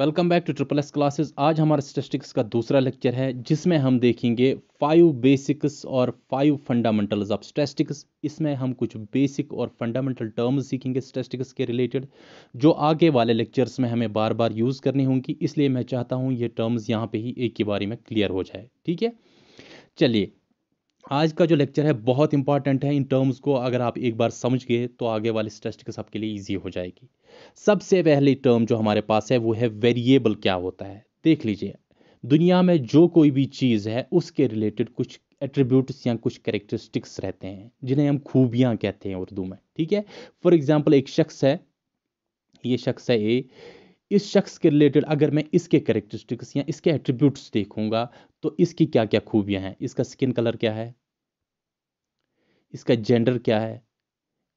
Welcome back to triple S classes आज हमारा statistics का दूसरा लेक्चर है जिसमें हम देखेंगे फाइव बेसिक्स और फाइव फंडामेंटल्स ऑफ स्टेटिस्टिक्स इसमें हम कुछ बेसिक और फंडामेंटल टर्म्स सीखेंगे स्टेटिस्टिक्स के रिलेटेड जो आगे वाले लेक्चर्स में हमें बार बार यूज़ करनी होंगी इसलिए मैं चाहता हूँ ये टर्म्स यहाँ पर ही एक ही बारी में क्लियर हो जाए ठीक है चलिए आज का जो लेक्चर है बहुत इंपॉर्टेंट है इन टर्म्स को अगर आप एक बार समझ गए तो आगे वाले टेस्ट के सबके लिए ईजी हो जाएगी सबसे पहली टर्म जो हमारे पास है वो है वेरिएबल क्या होता है देख लीजिए दुनिया में जो कोई भी चीज़ है उसके रिलेटेड कुछ एट्रीब्यूट्स या कुछ करेक्टरिस्टिक्स रहते हैं जिन्हें हम खूबियाँ कहते हैं उर्दू में ठीक है फॉर एग्जाम्पल एक शख्स है ये शख्स है ए इस शख्स के रिलेटेड अगर मैं इसके करेक्टरिस्टिक्स या इसके एट्रीब्यूट्स देखूंगा तो इसकी क्या क्या खूबियां हैं इसका स्किन कलर क्या है इसका जेंडर क्या है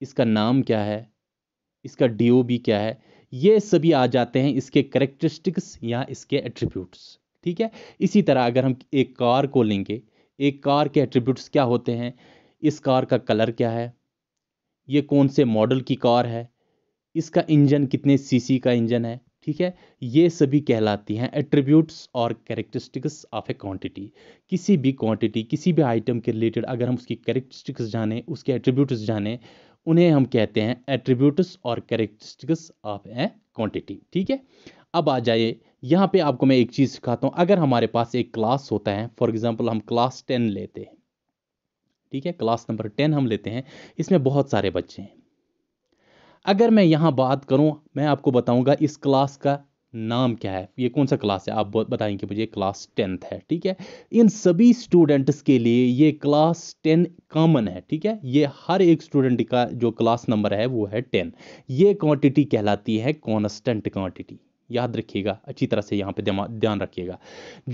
इसका नाम क्या है इसका डीओबी क्या है ये सभी आ जाते हैं इसके करेक्टरिस्टिक्स या इसके एट्रीब्यूट्स ठीक है इसी तरह अगर हम एक कार को लेंगे एक कार के एट्रीब्यूट्स क्या होते हैं इस कार का कलर क्या है ये कौन से मॉडल की कार है इसका इंजन कितने सीसी का इंजन है ठीक है ये सभी कहलाती हैं एट्रीब्यूट्स और कैरेक्टरिस्टिक्स ऑफ ए क्वांटिटी किसी भी क्वांटिटी किसी भी आइटम के रिलेटेड अगर हम उसकी कैरेक्टरिस्टिक्स जाने उसके एट्रीब्यूट्स जाने उन्हें हम कहते हैं एट्रीब्यूट्स और कैरेक्टरिस्टिक्स ऑफ ए क्वांटिटी ठीक है अब आ जाइए यहाँ पे आपको मैं एक चीज़ सिखाता हूँ अगर हमारे पास एक क्लास होता है फॉर एग्जाम्पल हम क्लास टेन लेते हैं ठीक है क्लास नंबर टेन हम लेते हैं इसमें बहुत सारे बच्चे हैं अगर मैं यहाँ बात करूँ मैं आपको बताऊँगा इस क्लास का नाम क्या है ये कौन सा क्लास है आप बताएंगे मुझे क्लास टेंथ है ठीक है इन सभी स्टूडेंट्स के लिए ये क्लास टेन कॉमन है ठीक है ये हर एक स्टूडेंट का जो क्लास नंबर है वो है टेन ये क्वांटिटी कहलाती है कॉन्स्टेंट क्वांटिटी याद रखिएगा अच्छी तरह से यहाँ पे ध्यान रखिएगा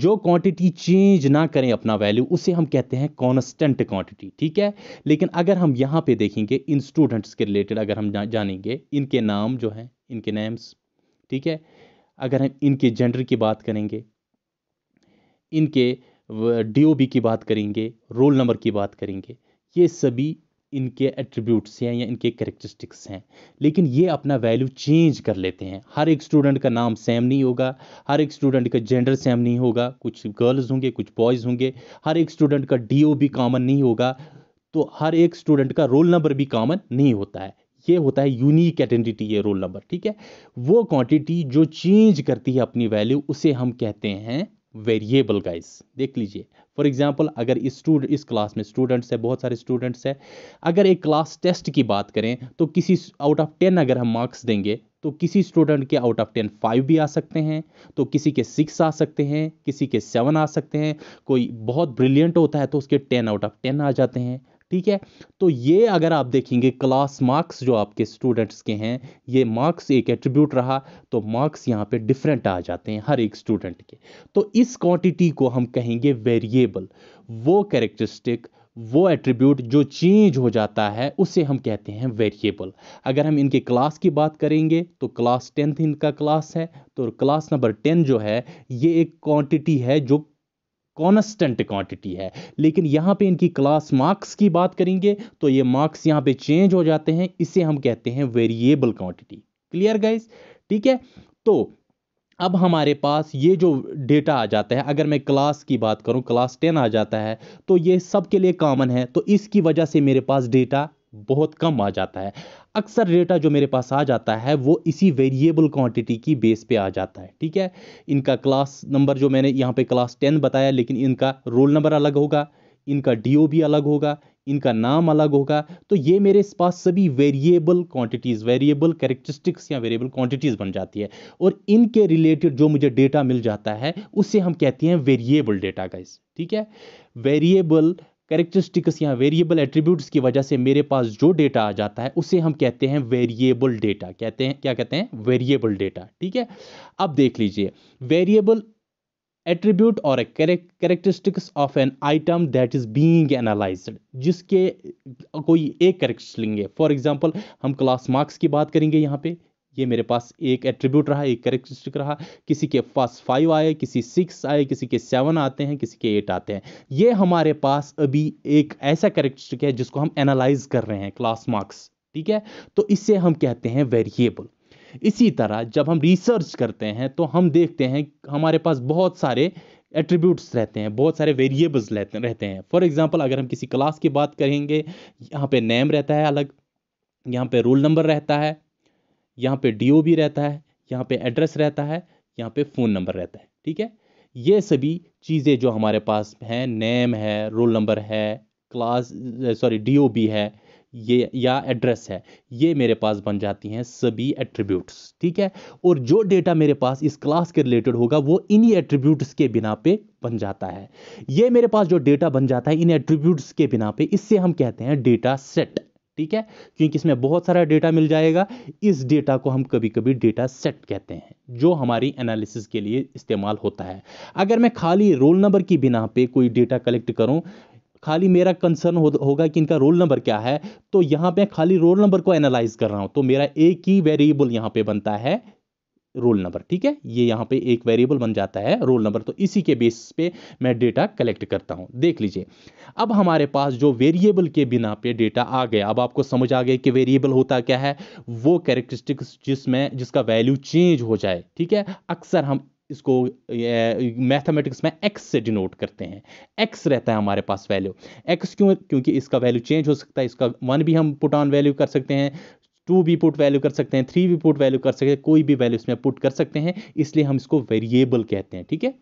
जो क्वांटिटी चेंज ना करें अपना वैल्यू उसे हम कहते हैं कॉन्स्टेंट क्वांटिटी ठीक है लेकिन अगर हम यहाँ पे देखेंगे इन स्टूडेंट्स के रिलेटेड अगर हम जानेंगे इनके नाम जो हैं इनके नेम्स ठीक है अगर हम इनके जेंडर की बात करेंगे इनके डी की बात करेंगे रोल नंबर की बात करेंगे ये सभी इनके एट्रीब्यूट्स हैं या इनके करेक्टरिस्टिक्स हैं लेकिन ये अपना वैल्यू चेंज कर लेते हैं हर एक स्टूडेंट का नाम सेम नहीं होगा हर एक स्टूडेंट का जेंडर सेम नहीं होगा कुछ गर्ल्स होंगे कुछ बॉयज़ होंगे हर एक स्टूडेंट का डी भी कॉमन नहीं होगा तो हर एक स्टूडेंट का रोल नंबर भी कॉमन नहीं होता है ये होता है यूनिक आइडेंटिटी ये रोल नंबर ठीक है वो क्वांटिटी जो चेंज करती है अपनी वैल्यू उसे हम कहते हैं वेरिएबल गाइस देख लीजिए फॉर एग्जांपल अगर इस स्टूडेंट इस क्लास में स्टूडेंट्स है बहुत सारे स्टूडेंट्स है अगर एक क्लास टेस्ट की बात करें तो किसी आउट ऑफ टेन अगर हम मार्क्स देंगे तो किसी स्टूडेंट के आउट ऑफ टेन फाइव भी आ सकते हैं तो किसी के सिक्स आ सकते हैं किसी के सेवन आ सकते हैं कोई बहुत ब्रिलियंट होता है तो उसके टेन आउट ऑफ टेन आ जाते हैं ठीक है तो ये अगर आप देखेंगे क्लास मार्क्स जो आपके स्टूडेंट्स के हैं ये मार्क्स एक एट्रीब्यूट रहा तो मार्क्स यहाँ पे डिफरेंट आ जाते हैं हर एक स्टूडेंट के तो इस क्वांटिटी को हम कहेंगे वेरिएबल वो कैरेक्टरिस्टिक वो एट्रीब्यूट जो चेंज हो जाता है उसे हम कहते हैं वेरिएबल अगर हम इनके क्लास की बात करेंगे तो क्लास टेंथ इनका क्लास है तो क्लास नंबर टेन जो है ये एक क्वांटिटी है जो कॉन्स्टेंट क्वांटिटी है लेकिन यहाँ पे इनकी क्लास मार्क्स की बात करेंगे तो ये मार्क्स यहाँ पे चेंज हो जाते हैं इसे हम कहते हैं वेरिएबल क्वांटिटी क्लियर गाइज ठीक है तो अब हमारे पास ये जो डेटा आ जाता है अगर मैं क्लास की बात करूं क्लास टेन आ जाता है तो ये सब के लिए कॉमन है तो इसकी वजह से मेरे पास डेटा बहुत कम आ जाता है अक्सर डेटा जो मेरे पास आ जाता है वो इसी वेरिएबल क्वांटिटी की बेस पे आ जाता है ठीक है इनका क्लास नंबर जो मैंने यहाँ पे क्लास टेन बताया लेकिन इनका रोल नंबर अलग होगा इनका डीओ भी अलग होगा इनका नाम अलग होगा तो ये मेरे पास सभी वेरिएबल क्वांटिटीज़ वेरिएबल कैरेक्टरिस्टिक्स या वेरिएबल क्वांटिटीज़ बन जाती है और इनके रिलेटेड जो मुझे डेटा मिल जाता है उसे हम कहते हैं वेरिएबल डेटा का ठीक है वेरिएबल करेक्टरिस्टिक्स या वेरिएबल एट्रीब्यूट्स की वजह से मेरे पास जो डेटा आ जाता है उसे हम कहते हैं वेरिएबल डेटा कहते हैं क्या कहते हैं वेरिएबल डेटा ठीक है अब देख लीजिए वेरिएबल एट्रीब्यूट और characteristics of an item that is being analysed जिसके कोई एक करेक्ट लेंगे फॉर एग्जांपल हम क्लास मार्क्स की बात करेंगे यहाँ पे ये मेरे पास एक एट्रीब्यूट रहा एक करेक्टरिस्टिक रहा किसी के पास फाइव आए किसी सिक्स आए किसी के सेवन आते हैं किसी के एट आते हैं ये हमारे पास अभी एक ऐसा करेक्टरिस्टिक है जिसको हम एनालाइज कर रहे हैं क्लास मार्क्स ठीक है तो इसे हम कहते हैं वेरिएबल इसी तरह जब हम रिसर्च करते हैं तो हम देखते हैं हमारे पास बहुत सारे एट्रीब्यूट्स रहते हैं बहुत सारे वेरिएबल्स रहते हैं फॉर एग्जांपल अगर हम किसी क्लास की बात करेंगे यहाँ पे नेम रहता है अलग यहाँ पे रोल नंबर रहता है यहाँ पे डी रहता है यहाँ पे एड्रेस रहता है यहाँ पे फ़ोन नंबर रहता है ठीक है ये सभी चीज़ें जो हमारे पास हैं नेम है रोल नंबर है क्लास सॉरी डी है ये या एड्रेस है ये मेरे पास बन जाती हैं सभी एट्रीब्यूट्स ठीक है और जो डेटा मेरे पास इस क्लास के रिलेटेड होगा वो इन्हीं एट्रीब्यूट्स के बिना पे बन जाता है ये मेरे पास जो डेटा बन जाता है इन एट्रीब्यूट्स के बिना पे इससे हम कहते हैं डेटा सेट ठीक है क्योंकि इसमें बहुत सारा डेटा मिल जाएगा इस डेटा को हम कभी कभी डेटा सेट कहते हैं जो हमारी एनालिसिस के लिए इस्तेमाल होता है अगर मैं खाली रोल नंबर की बिना पे कोई डेटा कलेक्ट करूं खाली मेरा कंसर्न हो, होगा कि इनका रोल नंबर क्या है तो यहाँ पे खाली रोल नंबर को एनालाइज कर रहा हूँ तो मेरा एक ही वेरिएबल यहाँ पे बनता है रोल नंबर ठीक है ये यहाँ पे एक वेरिएबल बन जाता है रोल नंबर तो इसी के बेसिस पे मैं डेटा कलेक्ट करता हूँ देख लीजिए अब हमारे पास जो वेरिएबल के बिना पे डेटा आ गया अब आपको समझ आ गया कि वेरिएबल होता क्या है वो कैरेक्टरिस्टिक्स जिसमें जिसका वैल्यू चेंज हो जाए ठीक है अक्सर हम इसको मैथमेटिक्स में एक्स से डिनोट करते हैं एक्स रहता है हमारे पास वैल्यू एक्स क्यों क्योंकि इसका वैल्यू चेंज हो सकता है इसका वन भी हम पुट ऑन वैल्यू कर सकते हैं टू भी पुट वैल्यू कर सकते हैं थ्री भी पुट वैल्यू कर सकते हैं कोई भी वैल्यू इसमें पुट कर सकते हैं इसलिए हम इसको वेरिएबल कहते हैं ठीक है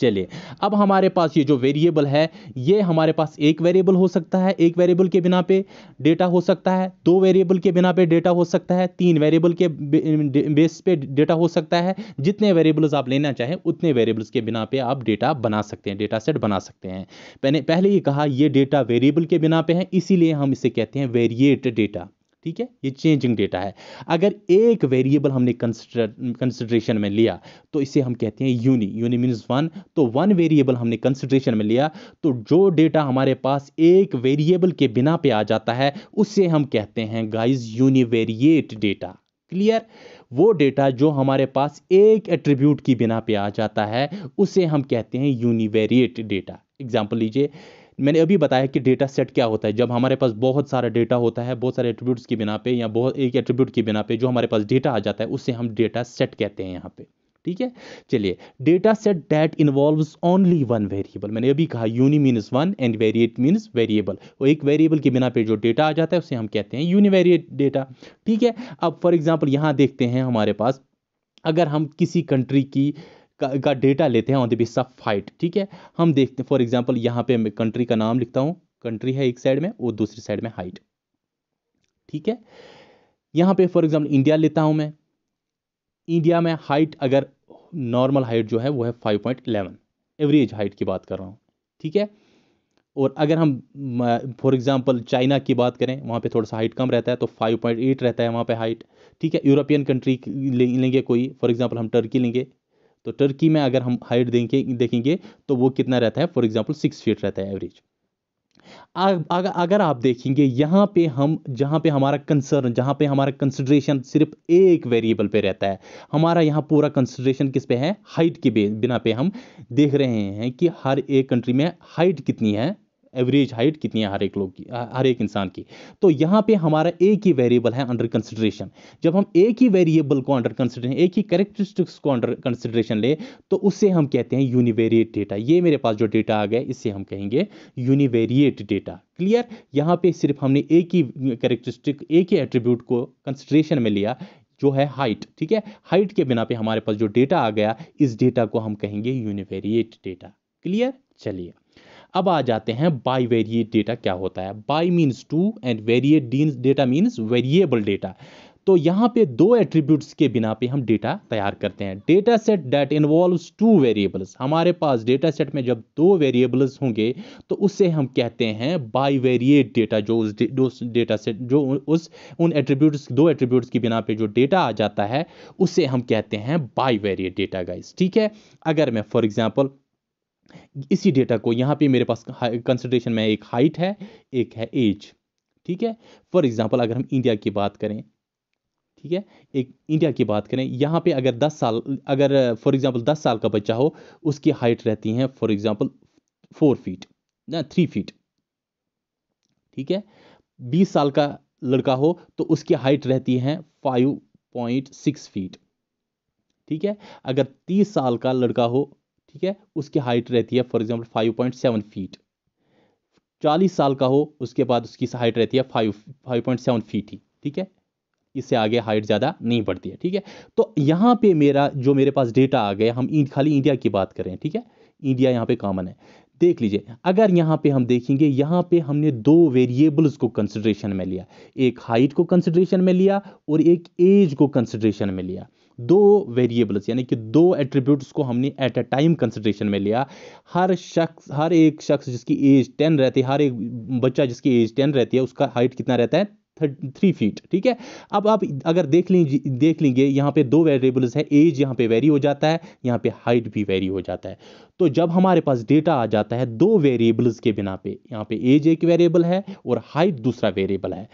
चलिए अब हमारे पास ये जो वेरिएबल है ये हमारे पास एक वेरिएबल हो सकता है एक वेरिएबल के बिना पे डेटा हो सकता है दो वेरिएबल के बिना पे डेटा हो सकता है तीन वेरिएबल के बेस पे डेटा हो सकता है जितने वेरिएबल्स आप लेना चाहें उतने वेरिएबल्स के बिना पे आप डेटा बना सकते हैं डेटा सेट बना सकते हैं मैंने पहले ही कहा ये डेटा वेरिएबल के बिना पे है इसीलिए हम इसे कहते हैं वेरिएट डेटा ठीक है ये चेंजिंग डेटा है अगर एक वेरिएबल हमने कंसिड्रेशन में लिया तो इसे हम कहते हैं यूनी यूनी मीन्स वन तो वन वेरिएबल हमने कंसिड्रेशन में लिया तो जो डेटा हमारे पास एक वेरिएबल के बिना पे आ जाता है उसे हम कहते हैं गाइज यूनिवेरिएट डेटा क्लियर वो डेटा जो हमारे पास एक एट्रीब्यूट की बिना पे आ जाता है उसे हम कहते हैं यूनिवेरिएट डेटा एग्जाम्पल लीजिए मैंने अभी बताया कि डेटा सेट क्या होता है जब हमारे पास बहुत सारा डेटा होता है बहुत सारे एट्रीब्यूट्स की बिना पे या बहुत एक एट्रीब्यूट की बिना पे जो हमारे पास डेटा आ जाता है उससे हम डेटा सेट कहते हैं यहाँ पे ठीक है चलिए data set that involve only one variable मैंने अभी कहा uni means one and variate means variable और एक वेरिएबल के बिना पे जो डेटा आ जाता है उसे हम कहते हैं यूनिवेरिएट डेटा ठीक है अब फॉर एग्जाम्पल यहाँ देखते हैं हमारे पास अगर हम किसी कंट्री की का, का डेटा लेते हैं on the base of fight ठीक है हम देखते हैं फॉर एग्जाम्पल यहाँ पे मैं कंट्री का नाम लिखता हूँ कंट्री है एक साइड में और दूसरी साइड में हाइट ठीक है यहाँ पे फॉर एग्जाम्पल इंडिया लेता हूँ मैं इंडिया में हाइट अगर नॉर्मल हाइट जो है वो है five point eleven average height की बात कर रहा हूँ ठीक है और अगर हम फॉर एग्जाम्पल चाइना की बात करें वहाँ पे थोड़ा सा हाइट कम रहता है तो फाइव पॉइंट एट रहता है वहाँ पे हाइट ठीक है यूरोपियन कंट्री लेंगे कोई फॉर एग्जाम्पल हम टर्की लेंगे तो टर्की में अगर हम हाइट देंगे देखेंगे तो वो कितना रहता है फॉर एग्जाम्पल सिक्स फीट रहता है एवरेज अगर आप देखेंगे यहाँ पे हम जहाँ पे हमारा कंसर्न जहाँ पे हमारा कंसिड्रेशन सिर्फ एक वेरिएबल पे रहता है हमारा यहाँ पूरा कंसिड्रेशन किस पे है हाइट के बिना पे हम देख रहे हैं कि हर एक कंट्री में हाइट कितनी है एवरेज हाइट कितनी है हर एक लोग की हर एक इंसान की तो यहाँ पे हमारा एक ही वेरिएबल है अंडर कंसिडरेशन जब हम एक ही वेरिएबल को अंडर कंसिडरेशन एक ही करेक्टरिस्टिक्स को अंडर कंसिडरेशन ले तो उससे हम कहते हैं यूनिवेरिएट डेटा ये मेरे पास जो डेटा आ गया इससे हम कहेंगे यूनिवेरिएट डेटा क्लियर यहाँ पे सिर्फ हमने एक ही करेक्टरिस्टिक एक ही एट्रीब्यूट को कंसिडरेशन में लिया जो है हाइट ठीक है हाइट के बिना पे हमारे पास जो डेटा आ गया इस डेटा को हम कहेंगे यूनिवेरिएट डेटा क्लियर चलिए अब आ जाते हैं बाई वेरिएट डेटा क्या होता है bi means two and variate data means variable data तो यहाँ पे दो एट्रीब्यूट्स के बिना पे हम डेटा तैयार करते हैं data set that involve two variables हमारे पास डेटा सेट में जब दो वेरिएबल्स होंगे तो उससे हम कहते हैं बाई वेरिएट डेटा जो उस डेटा सेट जो उस उन एट्रीब्यूट्स दो एट्रीब्यूट्स के बिना पे जो डेटा आ जाता है उसे हम कहते हैं बाई वेरिएट डेटा गाइज ठीक है अगर मैं फॉर एग्जाम्पल इसी डेटा को यहाँ पे मेरे पास कंसिडरेशन में एक हाइट है एक है एज ठीक है फॉर एग्जाम्पल अगर हम इंडिया की बात करें ठीक है एक इंडिया की बात करें यहाँ पे अगर 10 साल अगर फॉर एग्जांपल 10 साल का बच्चा हो उसकी हाइट रहती है फॉर एग्जांपल फोर फीट ना थ्री फीट ठीक है बीस साल का लड़का हो तो उसकी हाइट रहती है फाइव पॉइंट सिक्स फीट ठीक है अगर तीस साल का लड़का हो ठीक है उसकी हाइट रहती है for example five point seven feet चालीस साल का हो उसके बाद उसकी हाइट रहती है five five point seven feet ही ठीक है इससे आगे हाइट ज़्यादा नहीं बढ़ती है ठीक है तो यहाँ पे मेरा जो मेरे पास डेटा आ गया हम खाली इंडिया की बात करें ठीक है इंडिया यहाँ पे कॉमन है देख लीजिए अगर यहाँ पे हम देखेंगे यहाँ पे हमने दो वेरिएबल्स को कंसिड्रेशन में लिया एक हाइट को कंसिड्रेशन में लिया और एक एज को कंसिड्रेशन में लिया दो वेरिएबल्स यानी कि दो एट्रीब्यूट्स को हमने एट अ टाइम कंसिडरेशन में लिया हर शख्स हर एक शख्स जिसकी एज टेन रहती है हर एक बच्चा जिसकी एज टेन रहती है उसका हाइट कितना रहता है थ्री फीट ठीक है अब आप अगर देख लीजिए देख लेंगे यहाँ पे दो वेरिएबल्स है एज यहाँ पे वेरी हो जाता है यहाँ पे हाइट भी वेरी हो जाता है तो जब हमारे पास डेटा आ जाता है दो वेरिएबल्स के बिना पे यहाँ पे एज एक वेरिएबल है और हाइट दूसरा वेरिएबल है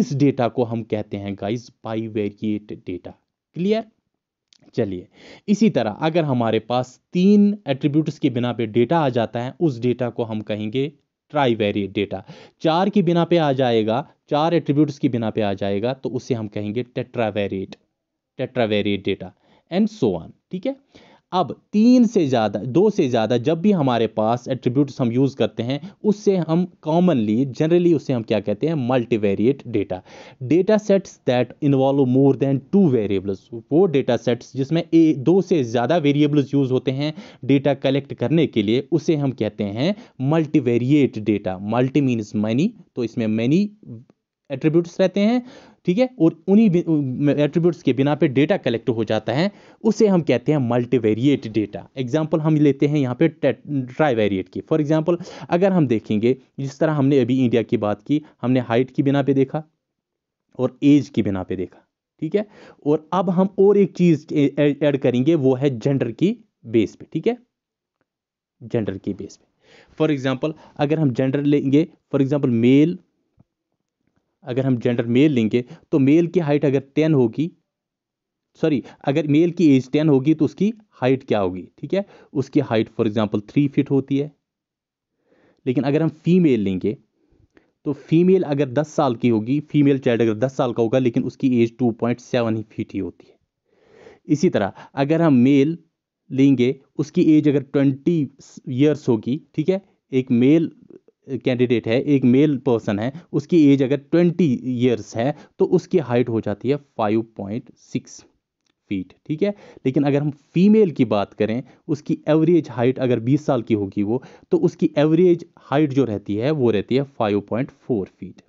इस डेटा को हम कहते हैं guys bivariate data clear चलिए इसी तरह अगर हमारे पास तीन एट्रीब्यूट्स के बिना पे डेटा आ जाता है उस डेटा को हम कहेंगे ट्राईवेरिएट डेटा चार के बिना पे आ जाएगा चार एट्रीब्यूट्स के बिना पे आ जाएगा तो उसे हम कहेंगे tetravariate tetravariate data and so on ठीक है अब तीन से ज़्यादा दो से ज़्यादा जब भी हमारे पास एट्रीब्यूट्स हम यूज़ करते हैं उससे हम कॉमनली जनरली उसे हम क्या कहते हैं multivariate data data sets that involve more than two variables वो डेटा सेट्स जिसमें ए दो से ज़्यादा वेरिएबल्स यूज़ होते हैं डेटा कलेक्ट करने के लिए उसे हम कहते हैं multivariate data multi means many तो इसमें मैनी एट्रीब्यूट्स रहते हैं ठीक है और उन्हीं एट्रीब्यूट्स के बिना पे डेटा कलेक्ट हो जाता है उसे हम कहते हैं मल्टीवेरिएट डेटा एग्जांपल हम लेते हैं यहाँ पे ट्राई वेरिएट की फॉर एग्जांपल अगर हम देखेंगे जिस तरह हमने अभी इंडिया की बात की हमने हाइट की बिना पे देखा और एज की बिना पे देखा ठीक है और अब हम और एक चीज़ ऐड करेंगे वो है जेंडर की बेस पे ठीक है जेंडर की बेस पे फॉर एग्जाम्पल अगर हम जेंडर लेंगे फॉर एग्जाम्पल मेल अगर हम जेंडर मेल लेंगे तो मेल की हाइट अगर टेन होगी सॉरी अगर मेल की एज टेन होगी तो उसकी हाइट क्या होगी ठीक है उसकी height for example three feet होती है लेकिन अगर हम फीमेल लेंगे तो फीमेल अगर दस साल की होगी फीमेल चाइल्ड अगर दस साल का होगा लेकिन उसकी एज टू पॉइंट सेवन ही फीट ही होती है इसी तरह अगर हम मेल लेंगे उसकी एज अगर ट्वेंटी ईयर्स होगी ठीक है एक मेल कैंडिडेट है एक मेल पर्सन है उसकी एज अगर ट्वेंटी ईयर्स है तो उसकी हाइट हो जाती है फाइव पॉइंट सिक्स फीट ठीक है लेकिन अगर हम फीमेल की बात करें उसकी एवरेज हाइट अगर बीस साल की होगी वो तो उसकी एवरेज हाइट जो रहती है वो रहती है five point four feet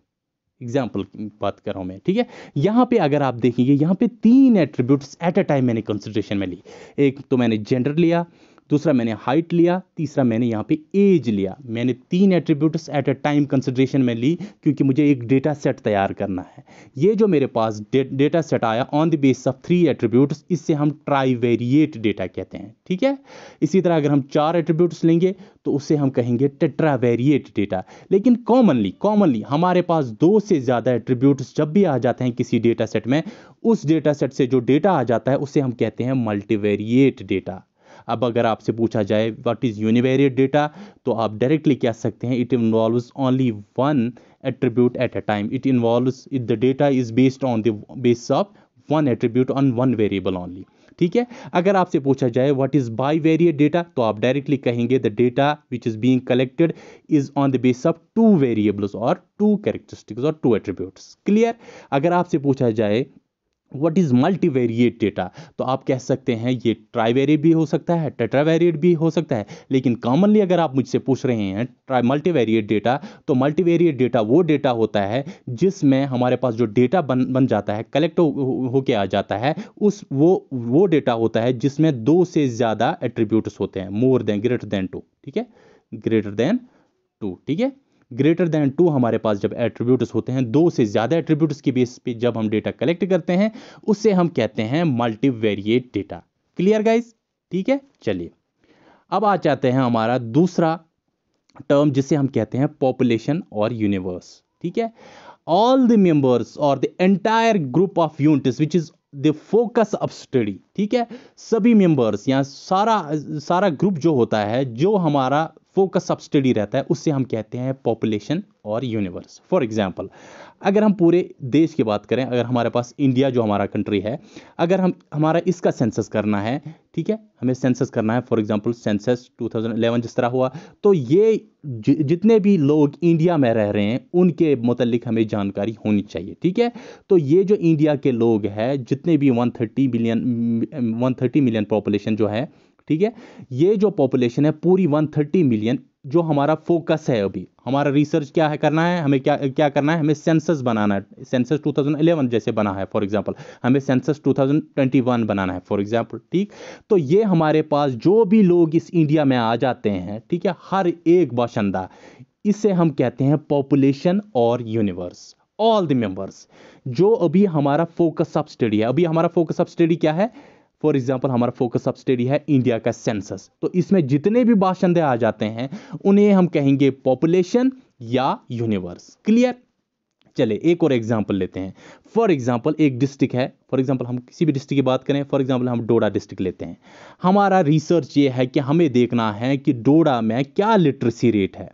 example बात कर रहा हूँ मैं ठीक है यहाँ पे अगर आप देखेंगे यहाँ पे तीन एट्रीब्यूट्स एट अ टाइम मैंने कंसिड्रेशन में ली एक तो मैंने जेंडर लिया दूसरा मैंने हाइट लिया तीसरा मैंने यहाँ पे एज लिया मैंने तीन attributes at a time consideration में ली क्योंकि मुझे एक डेटा सेट तैयार करना है ये जो मेरे पास डे, डेटा सेट आया on the base of three attributes इससे हम ट्राईवेरिएट डेटा कहते हैं ठीक है इसी तरह अगर हम चार एट्रीब्यूट्स लेंगे तो उसे हम कहेंगे वेरिएट डेटा लेकिन कॉमनली कॉमनली हमारे पास दो से ज़्यादा एट्रीब्यूट्स जब भी आ जाते हैं किसी डेटा सेट में उस डेटा सेट से जो डेटा आ जाता है उसे हम कहते हैं मल्टीवेरिएट डेटा अब अगर आपसे पूछा जाए व्हाट इज़ यूनिवेरिएट डेटा तो आप डायरेक्टली कह सकते हैं it involve only one attribute at a time it involve it the data is based on the base of one attribute on one variable only ठीक है अगर आपसे पूछा जाए what is bivariate data तो आप डायरेक्टली कहेंगे the data which is being collected is on the base of two variables और टू कैरेक्टरिस्टिक्स और टू एट्रीब्यूट्स क्लियर अगर आपसे पूछा जाए वट इज़ मल्टीवेरिएट डेटा तो आप कह सकते हैं ये ट्राईवेरिएट भी हो सकता है टेट्रावेरिएट भी हो सकता है लेकिन कॉमनली अगर आप मुझसे पूछ रहे हैं ट्राई मल्टीवेरिएट डेटा तो मल्टीवेरिएट डेटा वो डेटा होता है जिसमें हमारे पास जो डेटा बन बन जाता है कलेक्ट होके हो आ जाता है उस वो वो डेटा होता है जिसमें दो से ज़्यादा एट्रीब्यूट्स होते हैं more than greater than two ठीक है ग्रेटर देन टू ठीक है ग्रेटर दैन टू हमारे पास जब एट्रीब्यूट्स होते हैं दो से ज़्यादा एट्रीब्यूट्स की बेस पे जब हम डेटा कलेक्ट करते हैं उसे हम कहते हैं मल्टीवेरिएट डेटा क्लियर गाइज ठीक है चलिए अब आ जाते हैं हमारा दूसरा टर्म जिसे हम कहते हैं पॉपुलेशन और यूनिवर्स ठीक है ऑल द मेंबर्स और the entire group of units which is the focus of study ठीक है सभी मेंबर्स या सारा सारा ग्रुप जो होता है जो हमारा फोकस सब्सिडी रहता है उससे हम कहते हैं पॉपुलेशन और यूनिवर्स फॉर एग्जांपल अगर हम पूरे देश की बात करें अगर हमारे पास इंडिया जो हमारा कंट्री है अगर हम हमारा इसका सेंसस करना है ठीक है हमें सेंसस करना है फॉर एग्जांपल सेंसस 2011 जिस तरह हुआ तो ये जि जितने भी लोग इंडिया में रह रहे हैं उनके मतलब हमें जानकारी होनी चाहिए ठीक है तो ये जो इंडिया के लोग हैं जितने भी one million one million population जो है ठीक है ये जो पॉपुलेशन है पूरी 130 मिलियन जो हमारा फोकस है अभी हमारा रिसर्च क्या है करना है हमें क्या क्या करना है हमें सेंसस बनाना है सेंसस 2011 जैसे बना है फॉर एग्जांपल हमें सेंसस 2021 बनाना है फॉर एग्जांपल ठीक तो ये हमारे पास जो भी लोग इस इंडिया में आ जाते हैं ठीक है हर एक बाशिंदा इसे हम कहते हैं पॉपुलेशन और यूनिवर्स ऑल द मेम्बर्स जो अभी हमारा फोकस ऑफ स्टडी है अभी हमारा फोकस ऑफ स्टडी क्या है फॉर एग्जाम्पल हमारा फोकस ऑफ स्टडी है इंडिया का सेंसस तो इसमें जितने भी भाषण आ जाते हैं उन्हें हम कहेंगे पॉपुलेशन या यूनिवर्स क्लियर चले एक और एग्जाम्पल लेते हैं फॉर एग्जाम्पल एक डिस्ट्रिक्ट है फॉर एग्जाम्पल हम किसी भी डिस्ट्रिक्ट की बात करें फॉर एग्जाम्पल हम डोडा डिस्ट्रिक्ट लेते हैं हमारा रिसर्च ये है कि हमें देखना है कि डोडा में क्या लिटरेसी रेट है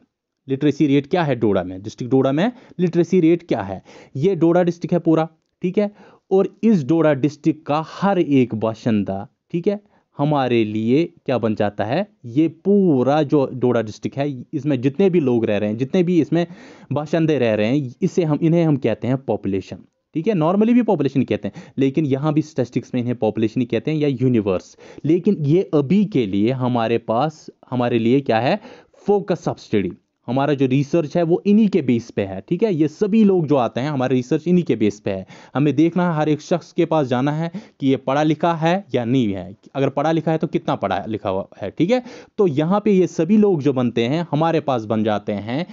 लिटरेसी रेट क्या है डोडा में डिस्ट्रिक्ट डोडा में लिटरेसी रेट क्या है ये डोडा डिस्ट्रिक्ट है पूरा ठीक है और इस डोडा डिस्ट्रिक्ट का हर एक बाशिंदा ठीक है हमारे लिए क्या बन जाता है ये पूरा जो डोडा डिस्ट्रिक्ट है इसमें जितने भी लोग रह रहे हैं जितने भी इसमें बाशिंदे रह रहे हैं इसे हम इन्हें हम कहते हैं पॉपुलेशन ठीक है नॉर्मली भी पॉपुलेशन कहते हैं लेकिन यहाँ भी स्टेटिस्टिक्स में इन्हें पॉपुलेशन ही कहते हैं या यूनिवर्स लेकिन ये अभी के लिए हमारे पास हमारे लिए क्या है फोकस ऑफ स्टडी हमारा जो रिसर्च है वो इन्हीं के बेस पे है ठीक है ये सभी लोग जो आते हैं हमारा रिसर्च इन्हीं के बेस पे है हमें देखना है हर एक शख्स के पास जाना है कि ये पढ़ा लिखा है या नहीं है अगर पढ़ा लिखा है तो कितना पढ़ा लिखा हुआ है ठीक है तो यहाँ पे ये सभी लोग जो बनते हैं हमारे पास बन जाते हैं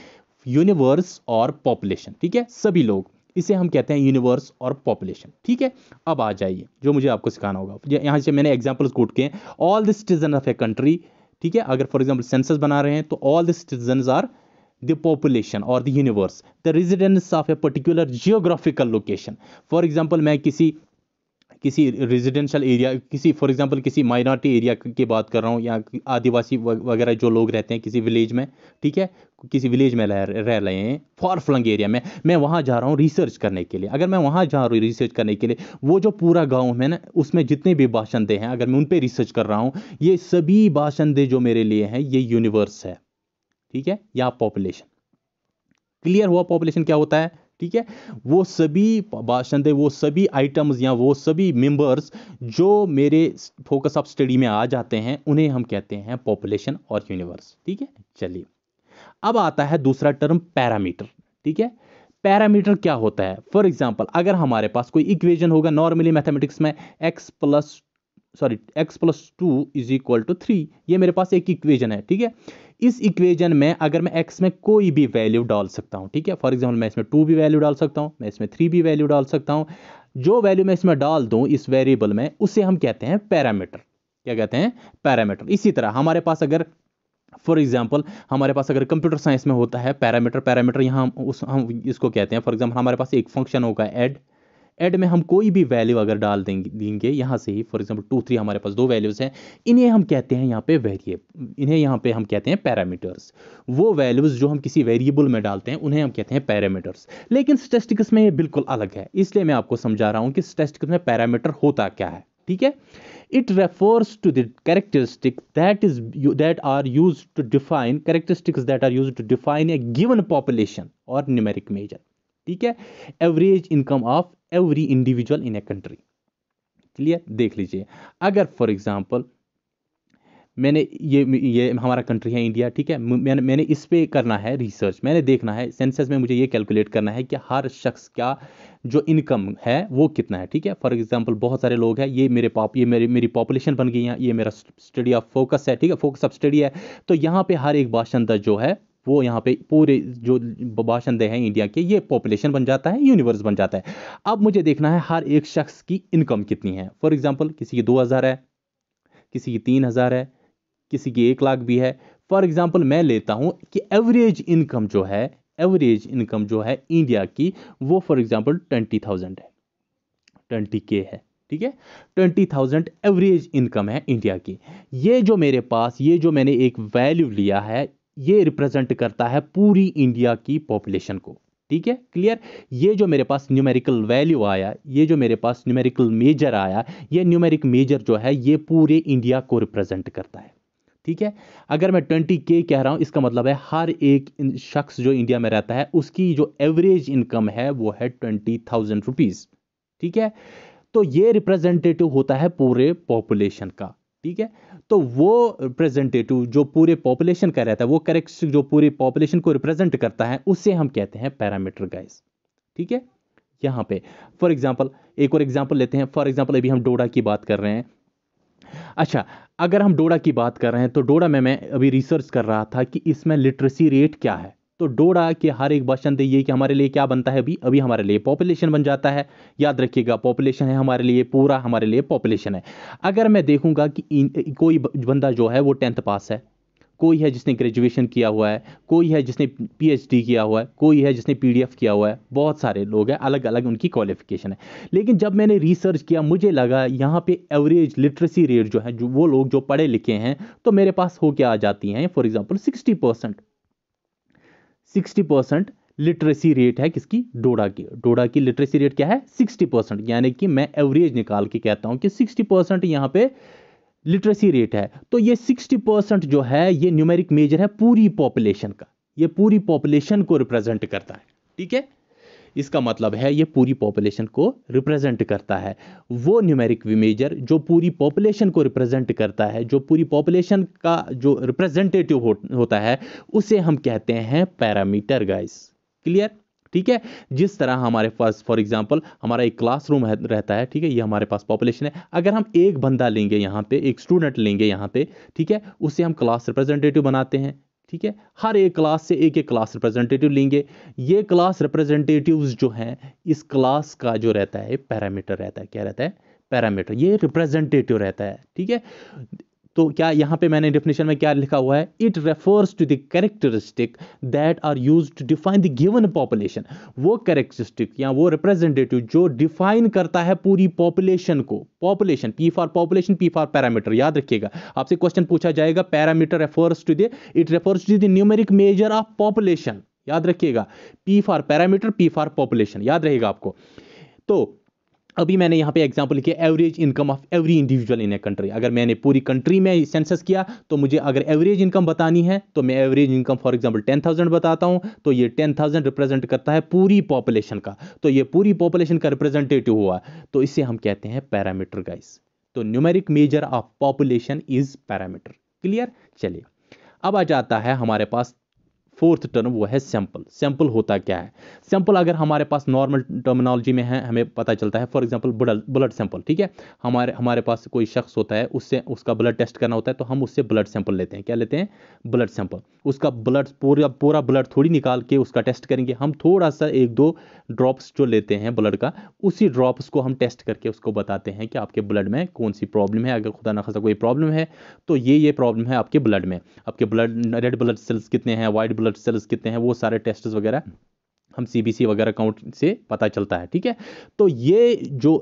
यूनिवर्स और पॉपुलेशन ठीक है सभी लोग इसे हम कहते हैं यूनिवर्स और पॉपुलेशन ठीक है अब आ जाइए जो मुझे आपको सिखाना होगा यहाँ से मैंने एग्जाम्पल्स कोट किए all the citizen of a country ठीक है अगर फॉर एग्जाम्पल सेंसस बना रहे हैं तो all the citizen are the population or the universe the residents of a particular geographical location for example मैं किसी किसी रेजिडेंशियल एरिया किसी फॉर एग्जांपल किसी माइनॉरिटी एरिया की बात कर रहा हूँ या आदिवासी वगैरह जो लोग रहते हैं किसी विलेज में ठीक है किसी विलेज में रह रह रहे हैं फॉर फ्लंग एरिया में मैं वहाँ जा रहा हूँ रिसर्च करने के लिए अगर मैं वहाँ जा रहा हूँ रिसर्च करने के लिए वो जो पूरा गाँव है ना उसमें जितने भी भाषण हैं अगर मैं उन पर रिसर्च कर रहा हूँ ये सभी भाषण जो मेरे लिए हैं ये यूनिवर्स है ठीक है या पॉपुलेशन क्लियर हुआ पॉपुलेशन क्या होता है ठीक है वो सभी बाशंदे वो सभी आइटम्स या वो सभी मेंबर्स जो मेरे फोकस ऑफ स्टडी में आ जाते हैं उन्हें हम कहते हैं पॉपुलेशन और यूनिवर्स ठीक है चलिए अब आता है दूसरा टर्म पैरामीटर ठीक है पैरामीटर क्या होता है फॉर एग्जाम्पल अगर हमारे पास कोई इक्वेजन होगा नॉर्मली मैथमेटिक्स में x plus sorry x plus two is equal to three ये मेरे पास एक इक्वेजन है ठीक है इस इक्वेजन में अगर मैं एक्स में कोई भी वैल्यू डाल सकता हूँ ठीक है फॉर एग्जाम्पल मैं इसमें टू भी वैल्यू डाल सकता हूँ मैं इसमें थ्री भी वैल्यू डाल सकता हूँ जो वैल्यू मैं इसमें डाल दूँ इस वेरिएबल में उसे हम कहते हैं पैरामीटर क्या कहते हैं पैरामीटर इसी तरह हमारे पास अगर फॉर एग्जाम्पल हमारे पास अगर कंप्यूटर साइंस में होता है पैरामीटर पैरामीटर यहाँ हम उस हम इसको कहते हैं फॉर एग्जाम्पल हमारे पास एक फंक्शन होगा एड ऐड में हम कोई भी वैल्यू अगर डाल देंगे देंगे यहाँ से ही फॉर एग्जाम्पल टू थ्री हमारे पास दो वैल्यूज़ हैं इन्हें हम कहते हैं यहाँ पे वेरिएबल इन्हें यहाँ पे हम कहते हैं पैरामीटर्स वो वैल्यूज़ जो हम किसी वेरिएबल में डालते हैं उन्हें हम कहते हैं पैरामीटर्स लेकिन स्टेस्टिक्स में ये बिल्कुल अलग है इसलिए मैं आपको समझा रहा हूँ कि स्टेस्टिक्स में पैरामीटर होता क्या है ठीक है it refers to the characteristic that is that are use to define characteristics that are use to define a given population और न्यूमेरिक मेजर ठीक है average income of every individual in a country clear देख लीजिए अगर for example मैंने ये ये हमारा कंट्री है इंडिया ठीक है मैंने मैंने इस पर करना है रिसर्च मैंने देखना है सेंसस में मुझे ये कैलकुलेट करना है कि हर शख्स का जो इनकम है वो कितना है ठीक है फॉर एग्जांपल बहुत सारे लोग हैं ये मेरे पॉप ये मेरी मेरी पॉपुलेशन बन गई है ये मेरा स्टडी ऑफ फोकस है ठीक है फोकस ऑफ स्टडी है तो यहाँ पर हर एक बाशिंदा जो है वो यहाँ पे पूरे जो बाशंदे हैं इंडिया के ये पॉपुलेशन बन जाता है यूनिवर्स बन जाता है अब मुझे देखना है हर एक शख्स की इनकम कितनी है फॉर एग्जाम्पल किसी की दो हज़ार है किसी की तीन हज़ार है किसी की एक लाख भी है फॉर एग्ज़ाम्पल मैं लेता हूँ कि एवरेज इनकम जो है एवरेज इनकम जो है इंडिया की वो फॉर एग्ज़ाम्पल ट्वेंटी थाउजेंड है ट्वेंटी के है ठीक है ट्वेंटी थाउजेंड एवरेज इनकम है इंडिया की ये जो मेरे पास ये जो मैंने एक वैल्यू लिया है ये रिप्रेजेंट करता है पूरी इंडिया की पॉपुलेशन को ठीक है क्लियर ये जो मेरे पास न्यूमेरिकल वैल्यू आया ये जो मेरे पास न्यूमेरिकल मेजर आया ये न्यूमेरिक मेजर जो है ये पूरे इंडिया को रिप्रेजेंट करता है ठीक है अगर मैं ट्वेंटी के कह रहा हूँ इसका मतलब है हर एक शख्स जो इंडिया में रहता है उसकी जो एवरेज इनकम है वो है ट्वेंटी थाउजेंड रुपीज़ ठीक है तो ये रिप्रेजेंटेटिव होता है पूरे पॉपुलेशन का ठीक है तो वो रिप्रेजेंटेटिव जो पूरे पॉपुलेशन का रहता है वो करेक्ट जो पूरी पॉपुलेशन को रिप्रेजेंट करता है उसे हम कहते हैं पैरामीटर गाइस ठीक है यहाँ पे फॉर एग्जाम्पल एक और एग्जाम्पल लेते हैं फॉर एग्जाम्पल अभी हम डोडा की बात कर रहे हैं अच्छा अगर हम डोडा की बात कर रहे हैं तो डोडा में मैं अभी रिसर्च कर रहा था कि इसमें लिटरेसी रेट क्या है तो डोडा के हर एक भाषण ये कि हमारे लिए क्या बनता है अभी अभी हमारे लिए पॉपुलेशन बन जाता है याद रखिएगा पॉपुलेशन है हमारे लिए पूरा हमारे लिए पॉपुलेशन है अगर मैं देखूंगा कि कोई बंदा जो है वो टेंथ पास है कोई है जिसने ग्रेजुएशन किया हुआ है कोई है जिसने पीएचडी किया हुआ है कोई है जिसने पीडीएफ किया हुआ है बहुत सारे लोग हैं अलग अलग उनकी क्वालिफिकेशन है लेकिन जब मैंने रिसर्च किया मुझे लगा यहाँ पे एवरेज लिटरेसी रेट जो है जो वो लोग जो पढ़े लिखे हैं तो मेरे पास हो क्या आ जाती हैं for example sixty percent sixty percent literacy rate है किसकी डोडा की डोडा की लिटरेसी रेट क्या है सिक्सटी परसेंट यानी कि मैं एवरेज निकाल के कहता हूँ कि सिक्सटी परसेंट यहाँ पे लिटरेसी रेट है तो ये सिक्सटी परसेंट जो है ये न्यूमेरिक मेजर है पूरी पॉपुलेशन का ये पूरी पॉपुलेशन को रिप्रेजेंट करता है ठीक है इसका मतलब है ये पूरी पॉपुलेशन को रिप्रेजेंट करता है वो न्यूमेरिक विमेजर जो पूरी पॉपुलेशन को रिप्रेजेंट करता है जो पूरी पॉपुलेशन का जो रिप्रेजेंटेटिव हो, होता है उसे हम कहते हैं पैरामीटर गाइस क्लियर ठीक है जिस तरह हमारे पास फॉर एग्जाम्पल हमारा एक क्लासरूम रहता है ठीक है ये हमारे पास पॉपुलेशन है अगर हम एक बंदा लेंगे यहाँ पे एक स्टूडेंट लेंगे यहाँ पे ठीक है उसे हम क्लास रिप्रेजेंटेटिव बनाते हैं ठीक है हर एक क्लास से एक एक क्लास रिप्रेजेंटेटिव लेंगे ये क्लास रिप्रेजेंटेटिव्स जो हैं इस क्लास का जो रहता है पैरामीटर रहता है क्या रहता है पैरामीटर ये रिप्रेजेंटेटिव रहता है ठीक है तो क्या यहाँ पे मैंने डेफिनेशन में क्या लिखा हुआ है it refers to the characteristic that are use to define the given population वो कैरेक्टरिस्टिक या वो रिप्रेजेंटेटिव जो डिफाइन करता है पूरी पॉपुलेशन को population P for population P for parameter याद रखिएगा आपसे क्वेश्चन पूछा जाएगा parameter refers to the it refers to the numeric measure of population याद रखिएगा P for parameter P for population याद रहेगा आपको तो अभी मैंने यहाँ पे एग्जाम्पल लिखी average income of every individual in a country अगर मैंने पूरी कंट्री में सेंसस किया तो मुझे अगर एवरेज इनकम बतानी है तो मैं average income for example ten thousand बताता हूँ तो ये टेन थाउजेंड रिप्रेजेंट करता है पूरी पॉपुलेशन का तो ये पूरी पॉपुलेशन का रिप्रेजेंटेटिव हुआ तो इसे हम कहते हैं पैरामीटर गाइस तो numeric measure of population is parameter clear चलिए अब आ जाता है हमारे पास फोर्थ टर्म वो है सैंपल सैंपल होता क्या है सैंपल अगर हमारे पास नॉर्मल टर्मिनोलॉजी में है हमें पता चलता है फॉर एग्जांपल ब्लड सैंपल ठीक है हमारे हमारे पास कोई शख्स होता है उससे उसका ब्लड टेस्ट करना होता है तो हम उससे ब्लड सैंपल लेते हैं क्या लेते हैं ब्लड सैंपल उसका ब्लड पूरा पूरा ब्लड थोड़ी निकाल के उसका टेस्ट करेंगे हम थोड़ा सा एक दो ड्रॉप्स जो लेते हैं ब्लड का उसी ड्रॉप्स को हम टेस्ट करके उसको बताते हैं कि आपके ब्लड में कौन सी प्रॉब्लम है अगर खुदा ना खासा कोई प्रॉब्लम है तो ये ये प्रॉब्लम है आपके ब्लड में आपके ब्लड रेड ब्लड सेल्स कितने हैं वाइट ब्लड ब्लड सेल्स कितने हैं वो सारे टेस्ट वगैरह हम सी वगैरह अकाउंट से पता चलता है ठीक है तो ये जो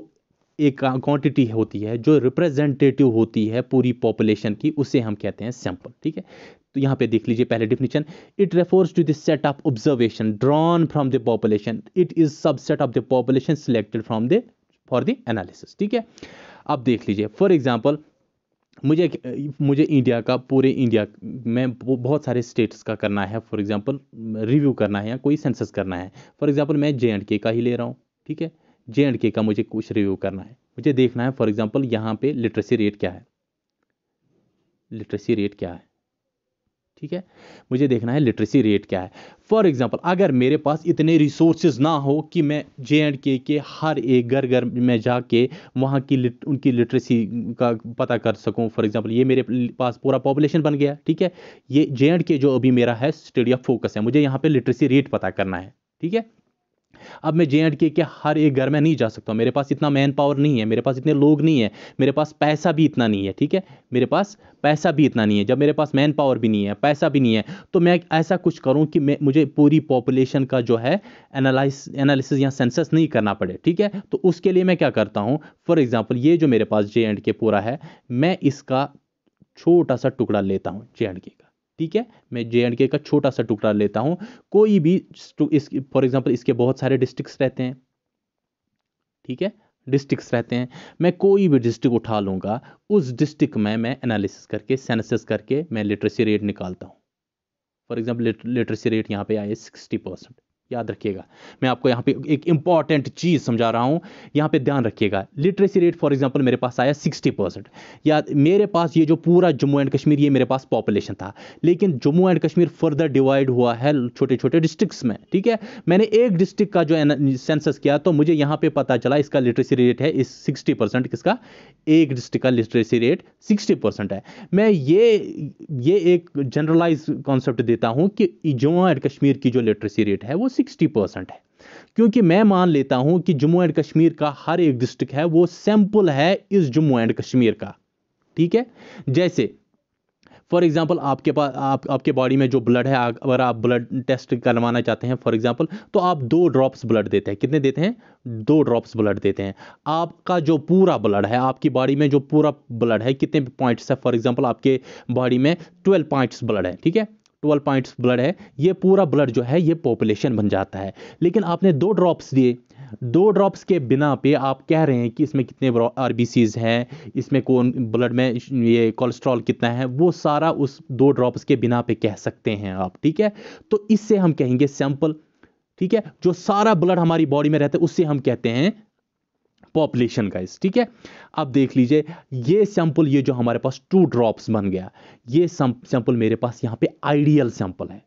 एक क्वांटिटी होती है जो रिप्रेजेंटेटिव होती है पूरी पॉपुलेशन की उसे हम कहते हैं सैंपल ठीक है तो यहाँ पे देख लीजिए पहले definition it refers to the set of observation drawn from the population it is subset of the population selected from the for the analysis ठीक है अब देख लीजिए फॉर एग्जाम्पल मुझे मुझे इंडिया का पूरे इंडिया में बहुत सारे स्टेट्स का करना है फॉर एग्जांपल रिव्यू करना है या कोई सेंसस करना है फॉर एग्जांपल मैं जे एंड के का ही ले रहा हूँ ठीक है जे एंड के का मुझे कुछ रिव्यू करना है मुझे देखना है फॉर एग्जांपल यहाँ पे लिटरेसी रेट क्या है लिटरेसी रेट क्या है ठीक है मुझे देखना है लिटरेसी रेट क्या है फॉर एग्ज़ाम्पल अगर मेरे पास इतने रिसोर्सेज ना हो कि मैं जे एंड के के हर एक घर घर में जाके वहाँ की लिट, उनकी लिटरेसी का पता कर सकूँ फॉर एग्ज़ाम्पल ये मेरे पास पूरा पॉपुलेशन बन गया ठीक है ये जे एंड के जो अभी मेरा है स्टडी ऑफ फोकस है मुझे यहाँ पर लिटरेसी रेट पता करना है ठीक है अब मैं जे एंड के हर एक घर में नहीं जा सकता मेरे पास इतना मैन पावर नहीं है मेरे पास इतने लोग नहीं है मेरे पास पैसा भी इतना नहीं है ठीक है मेरे पास पैसा भी इतना नहीं है जब मेरे पास मैन पावर भी नहीं है पैसा भी नहीं है तो मैं ऐसा कुछ करूँ कि मैं मुझे पूरी पॉपुलेशन का जो है एनालाइस एनालिसिस या सेंसस नहीं करना पड़े ठीक है तो उसके लिए मैं क्या करता हूँ फॉर एग्जाम्पल ये जो मेरे पास जे एंड के पूरा है मैं इसका छोटा सा टुकड़ा लेता हूँ जे एंड के का ठीक है मैं जे एंड के का छोटा सा टुकड़ा लेता हूँ कोई भी इस फॉर एग्जाम्पल इसके बहुत सारे डिस्ट्रिक्स रहते हैं ठीक है डिस्ट्रिक्ट रहते हैं मैं कोई भी डिस्ट्रिक्ट उठा लूँगा उस डिस्ट्रिक्ट में मैं एनालिसिस करके सेंसिस करके मैं लिटरेसी रेट निकालता हूँ फॉर एग्जाम्पल लिटरेसी रेट यहाँ पे आए सिक्सटी परसेंट याद रखिएगा मैं आपको यहाँ पे एक इंपॉर्टेंट चीज़ समझा रहा हूँ यहाँ पे ध्यान रखिएगा लिटरेसी रेट फॉर एग्जांपल मेरे पास आया 60 परसेंट या मेरे पास ये जो पूरा जम्मू एंड कश्मीर ये मेरे पास पॉपुलेशन था लेकिन Jammu and Kashmir further divide हुआ है छोटे छोटे डिस्ट्रिक्ट में ठीक है मैंने एक डिस्ट्रिक्ट का जो सेंसस किया तो मुझे यहाँ पर पता चला इसका लिटरेसी रेट है इस सिक्सटी किसका एक डिस्ट्रिक्ट का लिटरेसी रेट सिक्सटी है मैं ये ये एक जनरलाइज कॉन्सेप्ट देता हूँ कि जम्मू एंड कश्मीर की जो लिटरेसी रेट है वो सिक्सटी परसेंट है क्योंकि मैं मान लेता हूं कि जम्मू एंड कश्मीर का हर एक डिस्ट्रिक्ट है वो सैंपल है इस जम्मू एंड कश्मीर का ठीक है जैसे फॉर एग्जाम्पल आपके पास आप आपके बॉडी में जो ब्लड है अगर आप ब्लड टेस्ट करवाना चाहते हैं फॉर एग्जाम्पल तो आप दो ड्रॉप्स ब्लड देते हैं कितने देते हैं दो ड्रॉप्स ब्लड देते हैं आपका जो पूरा ब्लड है आपकी बॉडी में जो पूरा ब्लड है कितने पॉइंट्स है फॉर एग्जाम्पल आपके बॉडी में ट्वेल्व पॉइंट्स ब्लड है ठीक है ट्वेल्व पॉइंट्स ब्लड है ये पूरा ब्लड जो है ये पॉपुलेशन बन जाता है लेकिन आपने दो ड्रॉप्स दिए दो ड्रॉप्स के बिना पे आप कह रहे हैं कि इसमें कितने आर हैं इसमें कौन ब्लड में ये कोलेस्ट्रॉल कितना है वो सारा उस दो ड्रॉप्स के बिना पे कह सकते हैं आप ठीक है तो इससे हम कहेंगे सैंपल ठीक है जो सारा ब्लड हमारी बॉडी में रहता है उससे हम कहते हैं पॉपुलेशन का इस ठीक है अब देख लीजिए ये सैंपल ये जो हमारे पास टू ड्रॉप्स बन गया ये सैंपल मेरे पास यहाँ पे आइडियल सैंपल है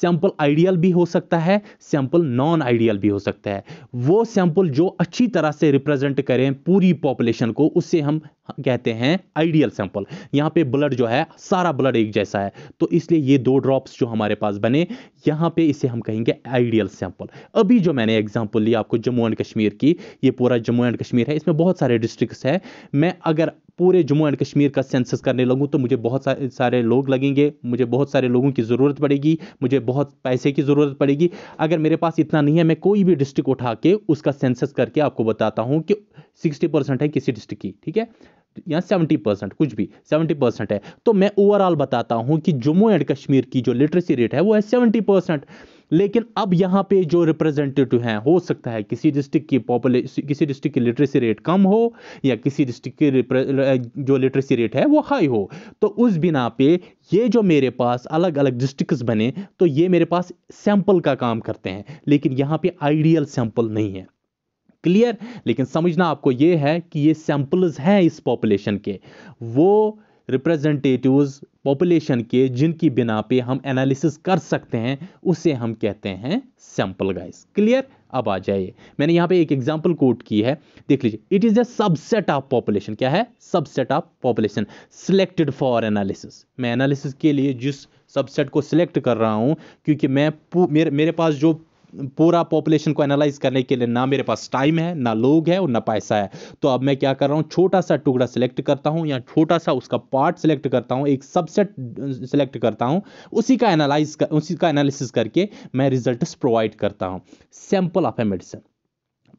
सैंपल आइडियल भी हो सकता है सैंपल नॉन आइडियल भी हो सकता है वो सैंपल जो अच्छी तरह से रिप्रेजेंट करें पूरी पॉपुलेशन को उससे हम कहते हैं आइडियल सैंपल यहाँ पे ब्लड जो है सारा ब्लड एक जैसा है तो इसलिए ये दो ड्रॉप्स जो हमारे पास बने यहाँ पे इसे हम कहेंगे आइडियल सैंपल अभी जो मैंने एग्जाम्पल लिया आपको जम्मू एंड कश्मीर की ये पूरा जम्मू एंड कश्मीर है इसमें बहुत सारे डिस्ट्रिक्ट है मैं अगर पूरे जम्मू एंड कश्मीर का सेंसस करने लगूँ तो मुझे बहुत सारे लोग लगेंगे मुझे बहुत सारे लोगों की ज़रूरत पड़ेगी मुझे मुझे बहुत पैसे की ज़रूरत पड़ेगी अगर मेरे पास इतना नहीं है मैं कोई भी डिस्ट्रिक्ट उठा के उसका सेंसस करके आपको बताता हूँ कि सिक्सटी परसेंट है किसी डिस्ट्रिक्ट की ठीक है या सेवेंटी परसेंट कुछ भी सेवेंटी परसेंट है तो मैं ओवरऑल बताता हूँ कि जम्मू एंड कश्मीर की जो लिटरेसी रेट है वो है सेवेंटी परसेंट लेकिन अब यहाँ पे जो रिप्रेजेंटेटिव हैं हो सकता है किसी डिस्ट्रिक्ट की पॉपुलेशन किसी डिस्ट्रिक्ट की लिटरेसी रेट कम हो या किसी डिस्ट्रिक्ट की जो लिटरेसी रेट है वो हाई हो तो उस बिना पे ये जो मेरे पास अलग अलग डिस्ट्रिक्ट बने तो ये मेरे पास सैंपल का काम करते हैं लेकिन यहाँ पे आइडियल सैंपल नहीं है क्लियर लेकिन समझना आपको ये है कि ये सैंपल्स हैं इस पॉपुलेशन के वो रिप्रेजेंटेटिव्स पॉपुलेशन के जिनकी बिना पे हम एनालिसिस कर सकते हैं उसे हम कहते हैं सैंपल गाइस क्लियर अब आ जाइए मैंने यहाँ पे एक एग्जाम्पल कोट की है देख लीजिए it is a subset of population क्या है subset of population selected for analysis मैं एनालिसिस के लिए जिस सबसेट को सिलेक्ट कर रहा हूँ क्योंकि मैं मेरे मेरे पास जो पूरा पॉपुलेशन को एनालाइज करने के लिए ना मेरे पास टाइम है ना लोग है और ना पैसा है तो अब मैं क्या कर रहा हूँ छोटा सा टुकड़ा सिलेक्ट करता हूँ या छोटा सा उसका पार्ट सेलेक्ट करता हूँ एक सबसेट सेलेक्ट करता हूँ उसी का एनालाइज कर, उसी का एनालिसिस करके मैं रिजल्ट प्रोवाइड करता हूँ सैंपल ऑफ ए मेडिसिन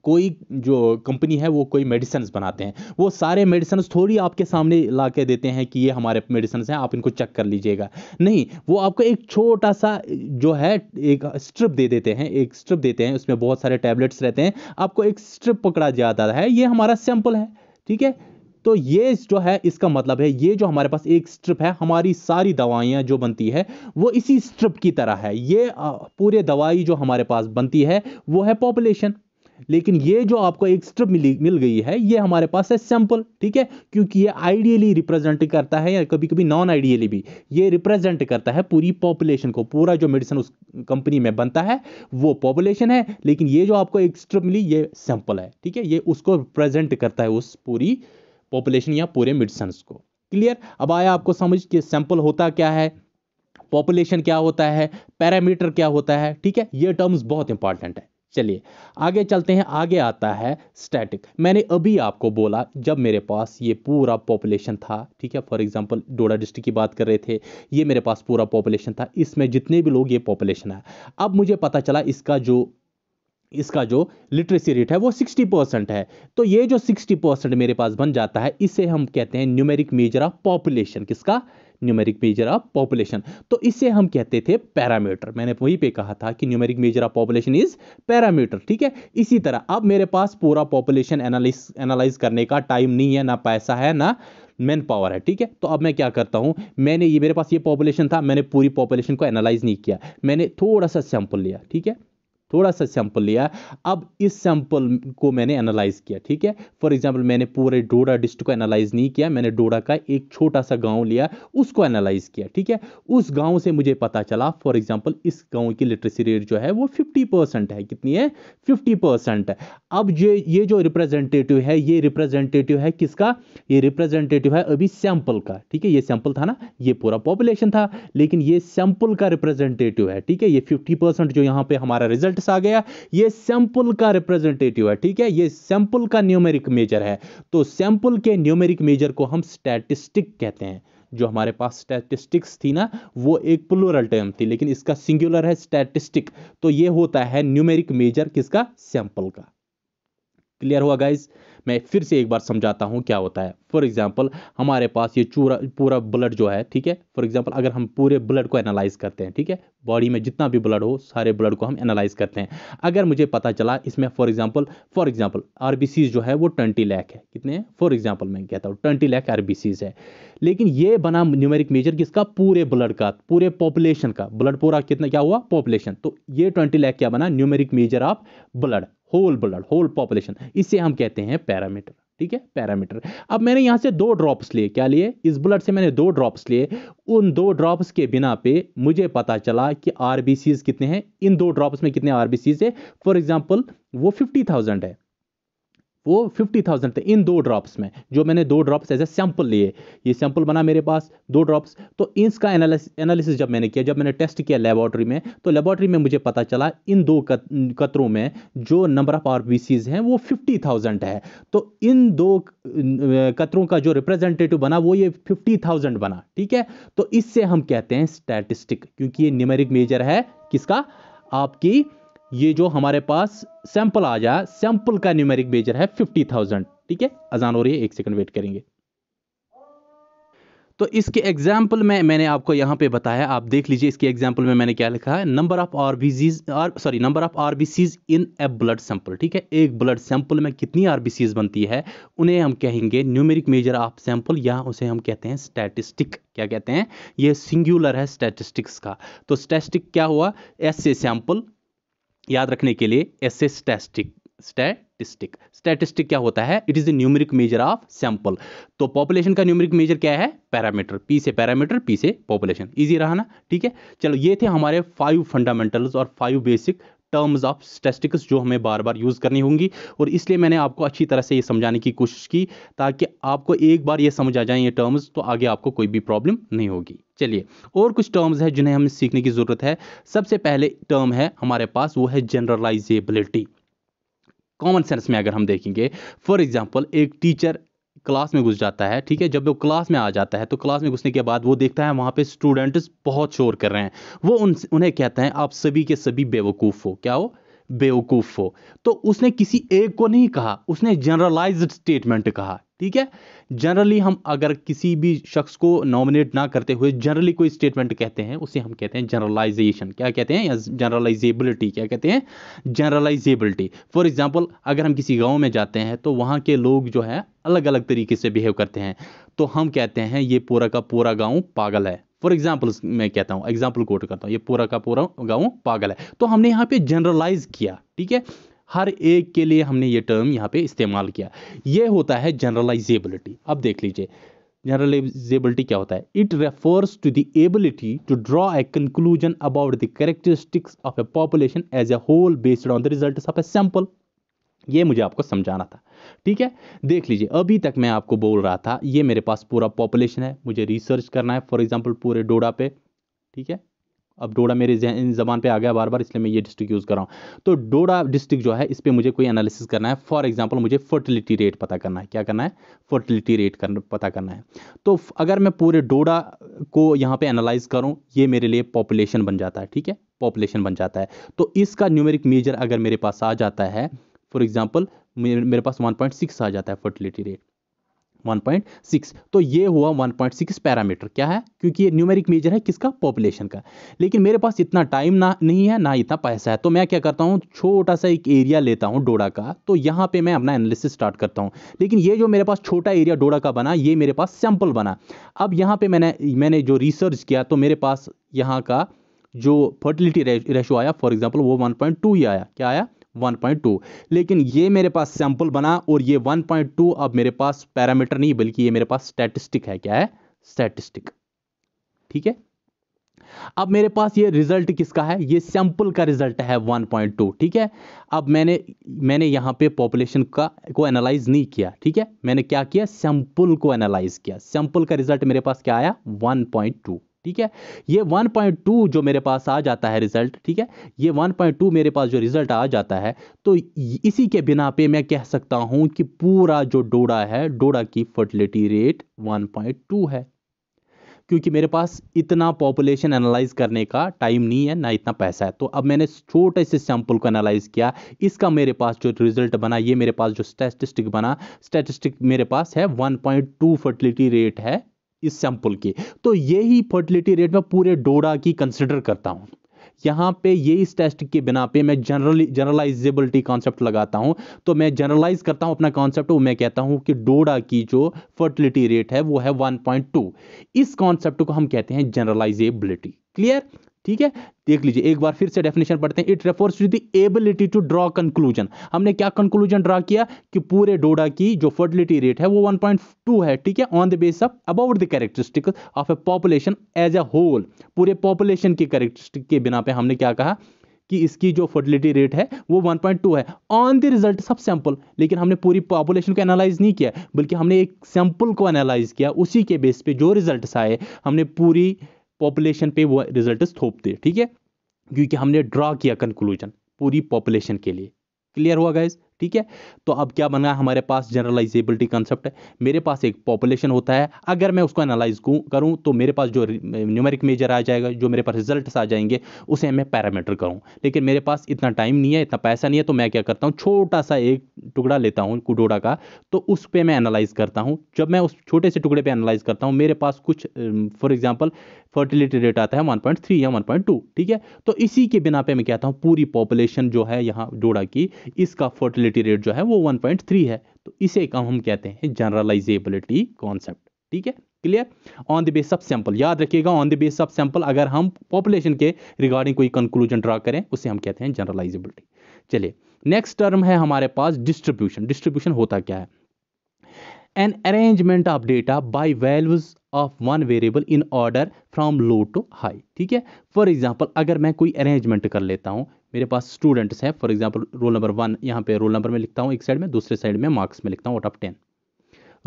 कोई जो कंपनी है वो कोई मेडिसन बनाते हैं वो सारे मेडिसन थोड़ी आपके सामने ला के देते हैं कि ये हमारे मेडिसन हैं आप इनको चेक कर लीजिएगा नहीं वो आपको एक छोटा सा जो है एक स्ट्रिप दे देते हैं एक स्ट्रिप देते हैं उसमें बहुत सारे टैबलेट्स रहते हैं आपको एक स्ट्रिप पकड़ा जाता है ये हमारा सैंपल है ठीक है तो ये जो है इसका मतलब है ये जो हमारे पास एक स्ट्रिप है हमारी सारी दवाइयाँ जो बनती है वो इसी स्ट्रिप की तरह है ये पूरे दवाई जो हमारे पास बनती है वो है पॉपुलेशन लेकिन ये जो आपको एक स्ट्रिप मिली मिल गई है ये हमारे पास है सैंपल ठीक है क्योंकि ये आइडियली रिप्रेजेंट करता है या कभी कभी नॉन आइडियली भी ये रिप्रेजेंट करता है पूरी पॉपुलेशन को पूरा जो मेडिसिन उस कंपनी में बनता है वो पॉपुलेशन है लेकिन ये जो आपको एक स्ट्रिप मिली ये सैंपल है ठीक है ये उसको रिप्रेजेंट करता है उस पूरी पॉपुलेशन या पूरे मेडिसन को क्लियर अब आया आपको समझ कि सैंपल होता क्या है पॉपुलेशन क्या होता है पैरामीटर क्या होता है ठीक है ये टर्म्स बहुत इंपॉर्टेंट है चलिए आगे चलते हैं आगे आता है स्टैटिक मैंने अभी आपको बोला जब मेरे पास ये पूरा पॉपुलेशन था ठीक है फॉर एग्जांपल डोडा डिस्ट्रिक्ट की बात कर रहे थे ये मेरे पास पूरा पॉपुलेशन था इसमें जितने भी लोग ये पॉपुलेशन है अब मुझे पता चला इसका जो इसका जो लिटरेसी रेट है वो 60 परसेंट है तो ये जो 60 परसेंट मेरे पास बन जाता है इसे हम कहते हैं न्यूमेरिक मेजर ऑफ पॉपुलेशन किसका न्यूमेरिक मेजर ऑफ पॉपुलेशन तो इसे हम कहते थे पैरामीटर मैंने वहीं पे कहा था कि numeric measure of population is parameter ठीक है इसी तरह अब मेरे पास पूरा पॉपुलेशन एनालाइज करने का टाइम नहीं है ना पैसा है ना मैन पावर है ठीक है तो अब मैं क्या करता हूँ मैंने ये मेरे पास ये पॉपुलेशन था मैंने पूरी पॉपुलेशन को एनालाइज नहीं किया मैंने थोड़ा सा सैंपल लिया ठीक है थोड़ा सा सैंपल लिया अब इस सैंपल को मैंने एनालाइज किया ठीक है फॉर एग्जाम्पल मैंने पूरे डोडा डिस्ट्रिक्ट को एनालाइज नहीं किया मैंने डोडा का एक छोटा सा गांव लिया उसको एनालाइज किया ठीक है उस गांव से मुझे पता चला फॉर एग्जाम्पल इस गांव की लिटरेसी रेट जो है वो फिफ्टी परसेंट है कितनी है फिफ्टी परसेंट अब ये ये जो रिप्रेजेंटेटिव है ये रिप्रेजेंटेटिव है किसका ये रिप्रेजेंटेटिव है अभी सैंपल का ठीक है ये सैंपल था ना ये पूरा पॉपुलेशन था लेकिन ये सैंपल का रिप्रेजेंटेटिव है ठीक है ये फिफ्टी परसेंट जो यहाँ पे हमारा रिजल्ट यूनिट्स आ गया ये सैंपल का रिप्रेजेंटेटिव है ठीक है ये सैंपल का न्यूमेरिक मेजर है तो सैंपल के न्यूमेरिक मेजर को हम स्टैटिस्टिक कहते हैं जो हमारे पास स्टैटिस्टिक्स थी ना वो एक प्लोरल टर्म थी लेकिन इसका सिंगुलर है स्टैटिस्टिक तो ये होता है न्यूमेरिक मेजर किसका सैंपल का क्लियर हुआ गाइज मैं फिर से एक बार समझाता हूं क्या होता है फॉर एग्जाम्पल हमारे पास ये चूरा पूरा ब्लड जो है ठीक है फॉर एग्जाम्पल अगर हम पूरे ब्लड को एनालाइज करते हैं ठीक है बॉडी में जितना भी ब्लड हो सारे ब्लड को हम एनालाइज करते हैं अगर मुझे पता चला इसमें for example for example R जो है वो ट्वेंटी लैख है कितने हैं फॉर एग्जाम्पल मैं कहता हूँ ट्वेंटी लैख आर है लेकिन ये बना न्यूमेरिक मेजर किसका पूरे ब्लड का पूरे पॉपुलेशन का ब्लड पूरा कितना क्या हुआ पॉपुलेशन तो ये ट्वेंटी लैख क्या बना numeric measure of blood whole blood whole population इसे हम कहते हैं पैरामीटर ठीक है पैरामीटर अब मैंने यहाँ से दो ड्रॉप्स लिए क्या लिए इस ब्लड से मैंने दो ड्रॉप्स लिए उन दो ड्रॉप्स के बिना पे मुझे पता चला कि आर कितने हैं इन दो ड्रॉप्स में कितने आर है फॉर एग्जाम्पल वो फिफ्टी थाउजेंड है वो फिफ्टी थाउजेंड थे इन दो ड्रॉप्स में जो मैंने दो ड्रॉप्स एज ए सैंपल लिए ये सैंपल बना मेरे पास दो ड्रॉप्स तो इसका एनालिसिस जब मैंने किया जब मैंने टेस्ट किया लेबॉर्ट्री में तो लेबॉर्ट्री में मुझे पता चला इन दो कतरों में जो नंबर ऑफ आर हैं वो फिफ्टी थाउजेंड है तो इन दो कतरों का जो रिप्रेजेंटेटिव बना वो ये फिफ्टी थाउजेंड बना ठीक है तो इससे हम कहते हैं स्टैटिस्टिक क्योंकि ये न्यूमेरिक मेजर है किसका आपकी ये जो हमारे पास सैंपल आ जाए सैंपल का न्यूमेरिक बेजर है फिफ्टी थाउजेंड ठीक है अजान हो रही है एक सेकंड वेट करेंगे तो इसके एग्जाम्पल में मैंने आपको यहाँ पे बताया आप देख लीजिए इसके एग्जाम्पल में मैंने क्या लिखा है number of R R sorry number of R in a blood sample ठीक है एक ब्लड सैंपल में कितनी आर बनती है उन्हें हम कहेंगे न्यूमेरिक मेजर ऑफ सैंपल या उसे हम कहते हैं स्टैटिस्टिक क्या कहते हैं ये सिंगुलर है स्टैटिस्टिक्स का तो स्टैटिस्टिक क्या हुआ एस से सैंपल याद रखने के लिए as a statistic statistic statistic क्या होता है it is a measure of sample तो पॉपुलेशन का न्यूमरिक मेजर क्या है पैरामीटर पी से पैरामीटर पी से पॉपुलेशन इजी रहा ना ठीक है चलो ये थे हमारे फाइव फंडामेंटल्स और five basic terms of statistics जो हमें बार बार यूज़ करनी होंगी और इसलिए मैंने आपको अच्छी तरह से ये समझाने की कोशिश की ताकि आपको एक बार ये समझ आ जाए ये टर्म्स तो आगे आपको कोई भी प्रॉब्लम नहीं होगी चलिए और कुछ टर्म्स है जिन्हें हमें सीखने की ज़रूरत है सबसे पहले टर्म है हमारे पास वो है जनरलाइजेबिलिटी कॉमन सेंस में अगर हम देखेंगे फॉर एग्जाम्पल एक टीचर क्लास में घुस जाता है ठीक है जब वो क्लास में आ जाता है तो क्लास में घुसने के बाद वो देखता है वहाँ पे स्टूडेंट्स बहुत शोर कर रहे हैं वो उन उन्हें कहते हैं आप सभी के सभी बेवकूफ़ हो क्या हो बेवकूफ़ो तो उसने किसी एक को नहीं कहा उसने जनरलाइज्ड स्टेटमेंट कहा ठीक है जनरली हम अगर किसी भी शख्स को नॉमिनेट ना करते हुए जनरली कोई स्टेटमेंट कहते हैं उसे हम कहते हैं जनरलाइजेशन क्या कहते हैं या जनरलाइजेबिलिटी क्या कहते हैं जनरलाइजेबिलिटी फॉर एग्जांपल अगर हम किसी गांव में जाते हैं तो वहाँ के लोग जो है अलग अलग तरीके से बिहेव करते हैं तो हम कहते हैं ये पूरा का पूरा गाँव पागल है फॉर एग्जाम्पल मैं कहता हूँ एग्जाम्पल कोट करता हूँ ये पूरा का पूरा गाँव पागल है तो हमने यहाँ पे जनरलाइज किया ठीक है हर एक के लिए हमने ये टर्म यहाँ पे इस्तेमाल किया ये होता है जनरलाइजेबिलिटी अब देख लीजिए जनरलाइजेबिलिटी क्या होता है it refers to the ability to draw a conclusion about the characteristics of a population as a whole based on the result of a sample ये मुझे आपको समझाना था ठीक है देख लीजिए अभी तक मैं आपको बोल रहा था ये मेरे पास पूरा पॉपुलेशन है मुझे रिसर्च करना है फॉर एग्जाम्पल पूरे डोडा पे ठीक है अब डोडा मेरे जबान पे आ गया बार बार इसलिए मैं ये डिस्ट्रिक्ट यूज़ कर रहा हूँ तो डोडा डिस्ट्रिक्ट जो है इस पर मुझे कोई एनालिसिस करना है फॉर एग्जाम्पल मुझे फर्टिलिटी रेट पता करना है क्या करना है फर्टिलिटी रेट कर, पता करना है तो अगर मैं पूरे डोडा को यहाँ पे एनालाइज करूँ ये मेरे लिए पॉपुलेशन बन जाता है ठीक है पॉपुलेशन बन जाता है तो इसका न्यूमेरिक मेजर अगर मेरे पास आ जाता है फॉर एग्जाम्पल मेरे पास वन पॉइंट सिक्स आ जाता है फर्टिलिटी रेट 1.6 तो ये हुआ 1.6 पैरामीटर क्या है क्योंकि ये न्यूमेरिक मेजर है किसका पॉपुलेशन का लेकिन मेरे पास इतना टाइम ना नहीं है ना इतना पैसा है तो मैं क्या करता हूँ छोटा सा एक एरिया लेता हूँ डोडा का तो यहाँ पे मैं अपना एनालिसिस स्टार्ट करता हूँ लेकिन ये जो मेरे पास छोटा एरिया डोडा का बना ये मेरे पास सैम्पल बना अब यहाँ पर मैंने मैंने जो रिसर्च किया तो मेरे पास यहाँ का जो फर्टिलिटी रेशो आया फॉर एग्जाम्पल वो वन ही आया क्या आया 1.2 लेकिन ये मेरे पास सैंपल बना और ये 1.2 अब मेरे पास पैरामीटर नहीं बल्कि ये मेरे पास स्टैटिस्टिक है क्या है स्टैटिस्टिक ठीक है अब मेरे पास ये रिजल्ट किसका है ये सैंपल का रिजल्ट है 1.2 ठीक है अब मैंने मैंने यहाँ पे पॉपुलेशन का को एनालाइज नहीं किया ठीक है मैंने क्या किया सैंपल को एनालाइज किया सैंपल का रिजल्ट मेरे पास क्या आया 1.2 ठीक है ये 1.2 जो मेरे पास आ जाता है रिजल्ट ठीक है ये 1.2 मेरे पास जो रिजल्ट आ जाता है तो इसी के बिना पे मैं कह सकता हूं कि पूरा जो डोडा है डोडा की फर्टिलिटी रेट 1.2 है क्योंकि मेरे पास इतना पॉपुलेशन एनालाइज करने का टाइम नहीं है ना इतना पैसा है तो अब मैंने छोटे से सैंपल को एनालाइज किया इसका मेरे पास जो रिजल्ट बना ये मेरे पास जो स्टैटिस्टिक बना स्टैटिस्टिक मेरे पास है 1.2 फर्टिलिटी रेट है इस सैंपल की तो ये ही फर्टिलिटी रेट में पूरे डोडा की कंसिडर करता हूँ यहाँ पे ये इस टेस्ट के बिना पे मैं जनरली जनरलाइजेबिलिटी कॉन्सेप्ट लगाता हूँ तो मैं जनरलाइज करता हूँ अपना कॉन्सेप्ट वो मैं कहता हूँ कि डोडा की जो फर्टिलिटी रेट है वो है 1.2 इस कॉन्सेप्ट को हम कहते हैं जनरलाइजेबिलिटी क्लियर ठीक है देख लीजिए एक बार फिर से डेफिनेशन पढ़ते हैं it refers to the ability to draw conclusion हमने क्या कंक्लूजन ड्रॉ किया कि पूरे डोडा की जो फर्टिलिटी रेट है वो 1.2 है ठीक है on the base of about the characteristic of a population as a whole पूरे पॉपुलेशन की कैरेक्टरिस्टिक के बिना पे हमने क्या कहा कि इसकी जो फर्टिलिटी रेट है वो 1.2 है ऑन द रिजल्ट सब सैंपल लेकिन हमने पूरी पॉपुलेशन को एनालाइज नहीं किया बल्कि हमने एक सैंपल को एनालाइज किया उसी के बेस पे जो रिजल्ट्स आए हमने पूरी पॉपुलेशन पे वो रिजल्ट थोपते ठीक है क्योंकि हमने ड्रा किया कंक्लूजन पूरी पॉपुलेशन के लिए क्लियर हुआ गाइज ठीक है तो अब क्या बना हमारे पास जनरलाइजेबिलिटी कंसेप्ट है मेरे पास एक पॉपुलेशन होता है अगर मैं उसको एनालाइज करूं तो मेरे पास जो न्यूमेरिक मेजर आ जाएगा जो मेरे पास रिजल्ट आ जाएंगे उसे मैं पैरामीटर करूं लेकिन मेरे पास इतना टाइम नहीं है इतना पैसा नहीं है तो मैं क्या करता हूँ छोटा सा एक टुकड़ा लेता हूँ कुडोड़ा का तो उस पर मैं एनालाइज करता हूँ जब मैं उस छोटे से टुकड़े पर एनालाइज करता हूँ मेरे पास कुछ फॉर एग्जाम्पल फर्टिलिटी रेट आता है वन या वन ठीक है तो इसी के बिना पर मैं कहता हूँ पूरी पॉपुलेशन जो है यहाँ डोड़ा की इसका फर्टिलिटी मोबिलिटी रेट जो है वो 1.3 है तो इसे कम हम कहते हैं जनरलाइजेबिलिटी कॉन्सेप्ट ठीक है clear on the base of sample याद रखिएगा on the base of sample अगर हम पॉपुलेशन के रिगार्डिंग कोई कंक्लूजन ड्रा करें उसे हम कहते हैं जनरलाइजेबिलिटी चलिए नेक्स्ट टर्म है हमारे पास डिस्ट्रीब्यूशन डिस्ट्रीब्यूशन होता क्या है an arrangement of data by values of one variable in order from low to high ठीक है फॉर एग्जाम्पल अगर मैं कोई अरेंजमेंट कर लेता हूँ मेरे पास स्टूडेंट्स हैं for example roll number one यहाँ पे रोल नंबर में लिखता हूँ एक साइड में दूसरे साइड में मार्क्स में लिखता हूँ out of ten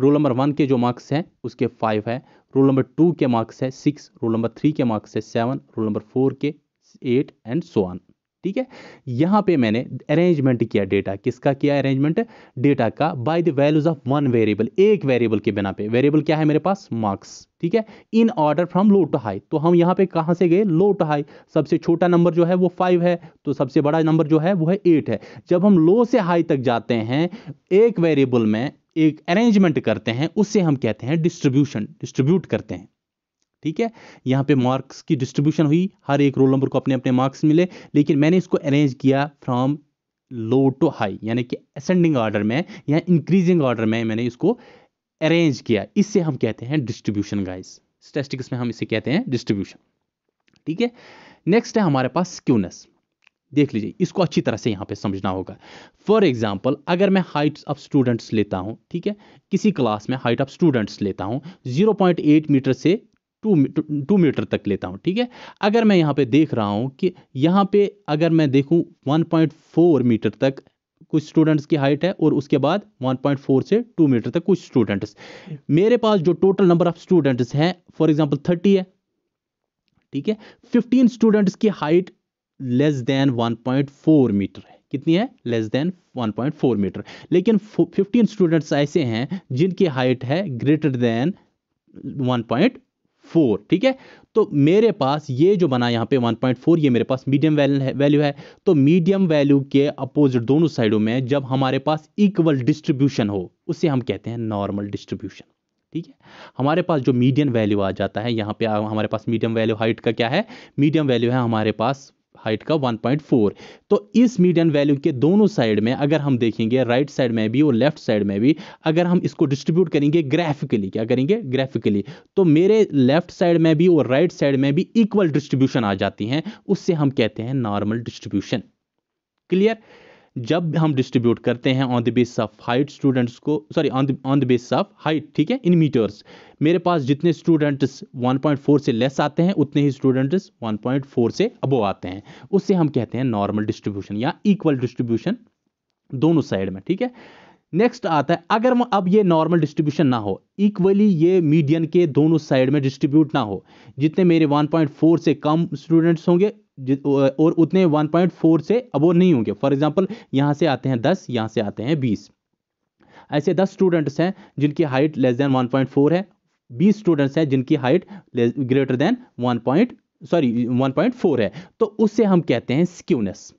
roll number one के जो मार्क्स हैं उसके फाइव है रोल नंबर टू के मार्क्स है सिक्स रोल नंबर थ्री के मार्क्स है सेवन रोल नंबर फोर के एट एंड सो ऑन ठीक है यहाँ पे मैंने अरेंजमेंट किया डेटा किसका किया अरेंजमेंट डेटा का by the values of one variable एक वेरिएबल के बिना पे वेरिएबल क्या है मेरे पास मार्क्स ठीक है in order from low to high तो हम यहाँ पे कहाँ से गए लो टू हाई सबसे छोटा नंबर जो है वो फाइव है तो सबसे बड़ा नंबर जो है वो है एट है जब हम लो से हाई तक जाते हैं एक वेरिएबल में एक अरेंजमेंट करते हैं उससे हम कहते हैं डिस्ट्रीब्यूशन डिस्ट्रीब्यूट करते हैं ठीक है यहाँ पे मार्क्स की डिस्ट्रीब्यूशन हुई हर एक रोल नंबर को अपने अपने मार्क्स मिले लेकिन मैंने इसको अरेंज किया फ्रॉम लो टू हाई यानी कि असेंडिंग ऑर्डर में या इंक्रीजिंग ऑर्डर में मैंने इसको अरेंज किया इससे हम कहते हैं डिस्ट्रीब्यूशन गाइस स्टेस्टिक्स में हम इसे कहते हैं डिस्ट्रीब्यूशन ठीक है नेक्स्ट है हमारे पास स्क्यूनेस देख लीजिए इसको अच्छी तरह से यहाँ पे समझना होगा फॉर एग्जाम्पल अगर मैं हाइट्स ऑफ स्टूडेंट्स लेता हूँ ठीक है किसी क्लास में हाइट ऑफ स्टूडेंट्स लेता हूँ 0.8 मीटर से टू टू मीटर तक लेता हूँ ठीक है अगर मैं यहाँ पे देख रहा हूँ कि यहाँ पे अगर मैं देखूँ 1.4 मीटर तक कुछ स्टूडेंट्स की हाइट है और उसके बाद 1.4 से 2 मीटर तक कुछ स्टूडेंट्स मेरे पास जो टोटल नंबर ऑफ स्टूडेंट्स हैं फॉर एग्जांपल 30 है ठीक है 15 स्टूडेंट्स की हाइट लेस देन 1.4 मीटर है कितनी है लेस देन 1.4 मीटर लेकिन 15 स्टूडेंट्स ऐसे हैं जिनकी हाइट है ग्रेटर देन फोर ठीक है तो मेरे पास ये जो बना यहाँ पे 1.4 ये मेरे पास मीडियम वैल्यू है तो मीडियम वैल्यू के अपोजिट दोनों साइडों में जब हमारे पास इक्वल डिस्ट्रीब्यूशन हो उसे हम कहते हैं नॉर्मल डिस्ट्रीब्यूशन ठीक है हमारे पास जो मीडियम वैल्यू आ जाता है यहाँ पे हमारे पास मीडियम वैल्यू हाइट का क्या है मीडियम वैल्यू है हमारे पास हाइट का 1.4 तो इस मीडियन वैल्यू के दोनों साइड में अगर हम देखेंगे राइट साइड में भी और लेफ्ट साइड में भी अगर हम इसको डिस्ट्रीब्यूट करेंगे ग्राफिकली क्या करेंगे ग्राफिकली तो मेरे लेफ्ट साइड में भी और राइट साइड में भी इक्वल डिस्ट्रीब्यूशन आ जाती हैं उससे हम कहते हैं नॉर्मल डिस्ट्रीब्यूशन क्लियर जब हम डिस्ट्रीब्यूट करते हैं on the base of height students को sorry on the base of height ठीक है इन मीटर्स मेरे पास जितने स्टूडेंट्स 1.4 से लेस आते हैं उतने ही स्टूडेंट्स 1.4 से अबो आते हैं उससे हम कहते हैं नॉर्मल डिस्ट्रीब्यूशन या इक्वल डिस्ट्रीब्यूशन दोनों साइड में ठीक है नेक्स्ट आता है अगर अब ये नॉर्मल डिस्ट्रीब्यूशन ना हो इक्वली ये मीडियन के दोनों साइड में डिस्ट्रीब्यूट ना हो जितने मेरे 1.4 से कम स्टूडेंट्स होंगे और उतने 1.4 से अबोव नहीं होंगे फॉर एग्जाम्पल यहाँ से आते हैं दस यहाँ से आते हैं बीस ऐसे दस स्टूडेंट्स हैं जिनकी हाइट लेस देन 1.4 है बीस स्टूडेंट्स हैं जिनकी हाइट ग्रेटर देन 1. सॉरी 1.4 है तो उससे हम कहते हैं स्क्यूनेस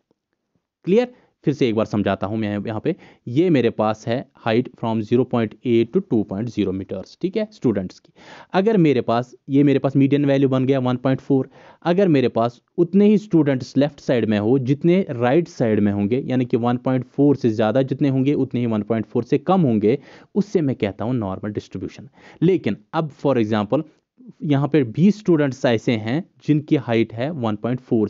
क्लियर फिर से एक बार समझाता हूँ मैं यहाँ पे ये मेरे पास है हाइट फ्रॉम 0.8 टू 2.0 मीटर्स ठीक है स्टूडेंट्स की अगर मेरे पास ये मेरे पास मीडियन वैल्यू बन गया 1.4 अगर मेरे पास उतने ही स्टूडेंट्स लेफ्ट साइड में हो जितने राइट साइड में होंगे यानी कि 1.4 से ज़्यादा जितने होंगे उतने ही 1.4 से कम होंगे उससे मैं कहता हूँ नॉर्मल डिस्ट्रीब्यूशन लेकिन अब फॉर एग्जाम्पल यहाँ पर बीस स्टूडेंट्स ऐसे हैं जिनकी हाइट है वन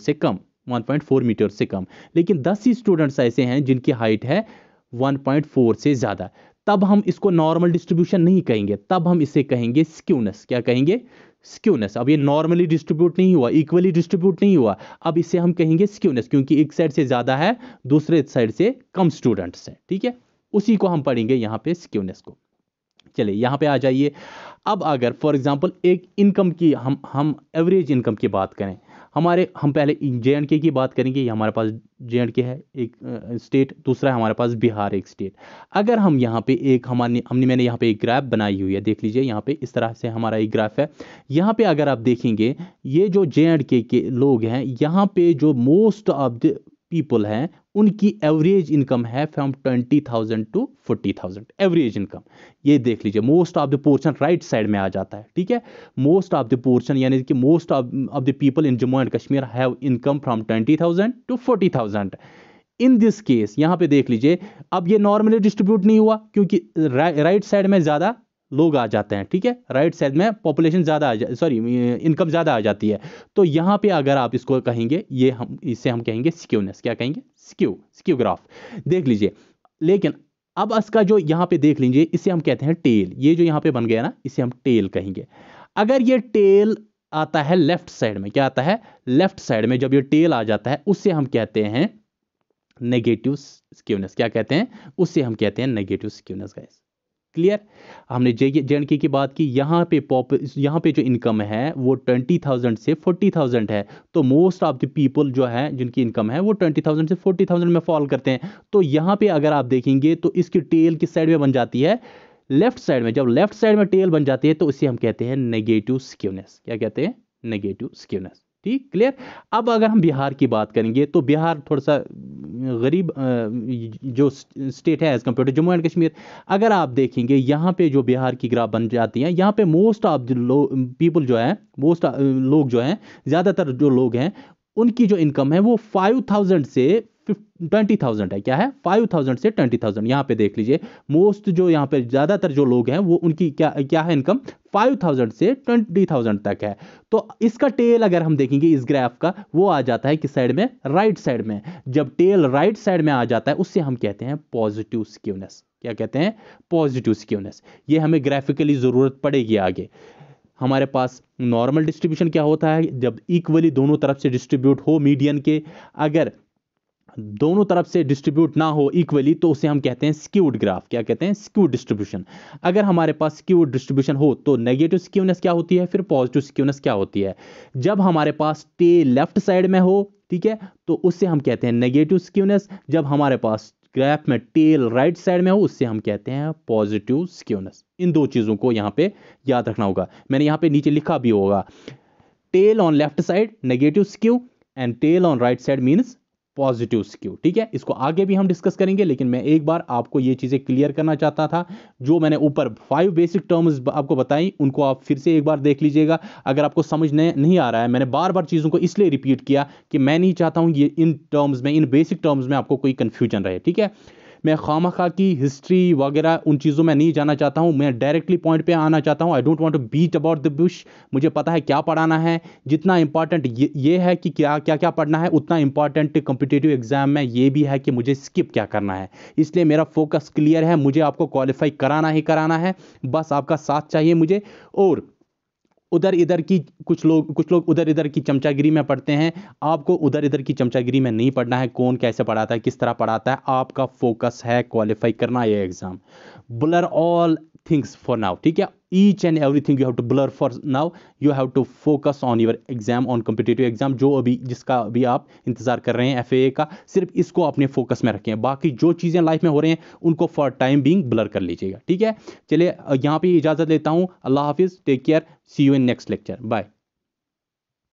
से कम 1.4 मीटर से कम लेकिन 10 ही स्टूडेंट्स ऐसे हैं जिनकी हाइट है 1.4 से ज़्यादा तब हम इसको नॉर्मल डिस्ट्रीब्यूशन नहीं कहेंगे तब हम इसे कहेंगे स्क्यूनस क्या कहेंगे स्क्यूनस अब ये नॉर्मली डिस्ट्रीब्यूट नहीं हुआ इक्वली डिस्ट्रीब्यूट नहीं हुआ अब इसे हम कहेंगे स्क्यूनस क्योंकि एक साइड से ज़्यादा है दूसरे साइड से कम स्टूडेंट्स हैं ठीक है उसी को हम पढ़ेंगे यहाँ पे स्क्यूनस को चलिए यहाँ पे आ जाइए अब अगर फॉर एग्जांपल एक इनकम की हम हम एवरेज इनकम की बात करें हमारे हम पहले जे एंड के की बात करेंगे ये हमारे पास जे एंड के है एक स्टेट दूसरा है हमारे पास बिहार एक स्टेट अगर हम यहाँ पे एक हमारे हमने मैंने यहाँ पे एक ग्राफ बनाई हुई है देख लीजिए यहाँ पे इस तरह से हमारा एक ग्राफ है यहाँ पे अगर आप देखेंगे ये जो जे एंड के लोग हैं यहाँ पे जो मोस्ट ऑफ द पीपल हैं उनकी एवरेज इनकम है from twenty thousand to forty thousand average income ये देख लीजिए most of the portion right side में आ जाता है ठीक है मोस्ट ऑफ द पोर्शन यानी कि most of of the people in Jammu and Kashmir have income from twenty thousand to forty thousand in this case यहाँ पे देख लीजिए अब ये नॉर्मली डिस्ट्रीब्यूट नहीं हुआ क्योंकि राइट साइड में ज़्यादा लोग आ जाते हैं ठीक है राइट साइड में पॉपुलेशन ज़्यादा आ जा सॉरी इनकम ज़्यादा आ जाती है तो यहाँ पे अगर आप इसको कहेंगे ये हम इसे हम कहेंगे सिक्योरनेस क्या कहेंगे स्क्यू स्क्यू ग्राफ देख लीजिए लेकिन अब इसका जो यहाँ पे देख लीजिए इसे हम कहते हैं टेल ये जो यहाँ पे बन गया ना इसे हम टेल कहेंगे अगर ये टेल आता है लेफ्ट साइड में क्या आता है लेफ्ट साइड में जब ये टेल आ जाता है उससे हम कहते हैं नेगेटिव स्क्यूनेस क्या कहते हैं उससे हम कहते हैं नेगेटिव स्क्यूनेस गाइस क्लियर हमने जे जे की बात की यहाँ पे पॉप यहाँ पे जो इनकम है वो ट्वेंटी थाउजेंड से फोर्टी थाउजेंड है तो मोस्ट ऑफ द पीपल जो है जिनकी इनकम है वो ट्वेंटी थाउजेंड से फोर्टी थाउजेंड में फॉल करते हैं तो यहाँ पे अगर आप देखेंगे तो इसकी टेल किस साइड में बन जाती है लेफ्ट साइड में जब लेफ्ट साइड में टेल बन जाती है तो इसे हम कहते हैं नेगेटिव स्क्यूनेस क्या कहते हैं नेगेटिव स्क्यूनेस ठीक क्लियर अब अगर हम बिहार की बात करेंगे तो बिहार थोड़ा सा गरीब जो स्टेट है as compare to Jammu and Kashmir अगर आप देखेंगे यहाँ पे जो बिहार की ग्राफ बन जाती है यहाँ पे मोस्ट ऑफ पीपल जो है मोस्ट लोग जो हैं ज़्यादातर जो लोग हैं उनकी जो इनकम है वो फाइव थाउजेंड से ट्वेंटी थाउजेंड है क्या है फाइव थाउजेंड से ट्वेंटी थाउजेंड यहाँ पे देख लीजिए मोस्ट जो यहाँ पे ज़्यादातर जो लोग हैं वो उनकी क्या क्या है इनकम फाइव थाउजेंड से ट्वेंटी थाउजेंड तक है तो इसका टेल अगर हम देखेंगे इस ग्राफ का वो आ जाता है किस साइड में राइट साइड में जब टेल राइट साइड में आ जाता है उससे हम कहते हैं पॉजिटिव स्क्यूनेस क्या कहते हैं पॉजिटिव स्क्यूनेस ये हमें ग्राफिकली ज़रूरत पड़ेगी आगे हमारे पास नॉर्मल डिस्ट्रीब्यूशन क्या होता है जब इक्वली दोनों तरफ से डिस्ट्रीब्यूट हो मीडियन के अगर दोनों तरफ से डिस्ट्रीब्यूट ना हो इक्वली तो उसे हम कहते हैं स्क्यूड ग्राफ क्या कहते हैं स्क्यूड डिस्ट्रीब्यूशन अगर हमारे पास स्क्यूड डिस्ट्रीब्यूशन हो तो नेगेटिव स्क्यूनेस क्या होती है फिर पॉजिटिव स्क्यूनेस क्या होती है जब हमारे पास टे लेफ्ट साइड में हो ठीक है तो उससे हम कहते हैं नेगेटिव स्क्यूनेस जब हमारे पास ग्राफ में टेल राइट साइड में हो उससे हम कहते हैं पॉजिटिव स्क्यूनस इन दो चीज़ों को यहाँ पे याद रखना होगा मैंने यहाँ पे नीचे लिखा भी होगा tail on left side negative skew and tail on right side means positive skew ठीक है इसको आगे भी हम डिस्कस करेंगे लेकिन मैं एक बार आपको ये चीज़ें क्लियर करना चाहता था जो मैंने ऊपर फाइव बेसिक टर्म्स आपको बताई उनको आप फिर से एक बार देख लीजिएगा अगर आपको समझ नहीं आ रहा है मैंने बार बार चीज़ों को इसलिए रिपीट किया कि मैं नहीं चाहता हूँ ये इन टर्म्स में इन बेसिक टर्म्स में आपको कोई कन्फ्यूजन रहे ठीक है मैं खाम खा की हिस्ट्री वगैरह उन चीज़ों में नहीं जाना चाहता हूँ मैं डायरेक्टली पॉइंट पे आना चाहता हूँ I don't want to beat about the bush मुझे पता है क्या पढ़ाना है जितना इंपॉर्टेंट ये, ये है कि क्या क्या क्या पढ़ना है उतना इंपॉर्टेंट कंपिटेटिव एग्जाम में ये भी है कि मुझे स्किप क्या करना है इसलिए मेरा फोकस क्लियर है मुझे आपको क्वालिफाई कराना ही कराना है बस आपका साथ चाहिए मुझे और उधर इधर की कुछ लोग कुछ लोग उधर इधर की चमचागिरी में पढ़ते हैं आपको उधर इधर की चमचागिरी में नहीं पढ़ना है कौन कैसे पढ़ाता है किस तरह पढ़ाता है आपका फोकस है क्वालिफाई करना ये exam blur all things for now ठीक है each and everything you have to blur for now you have to focus on your exam on competitive exam जो अभी जिसका अभी आप इंतज़ार कर रहे हैं एफ का सिर्फ इसको अपने फोकस में रखें बाकी जो चीज़ें लाइफ में हो रहे हैं उनको फॉर टाइम बींग ब्लर कर लीजिएगा ठीक है चलिए यहाँ पर इजाज़त लेता हूँ अल्लाह हाफिज़ take care see you in next lecture bye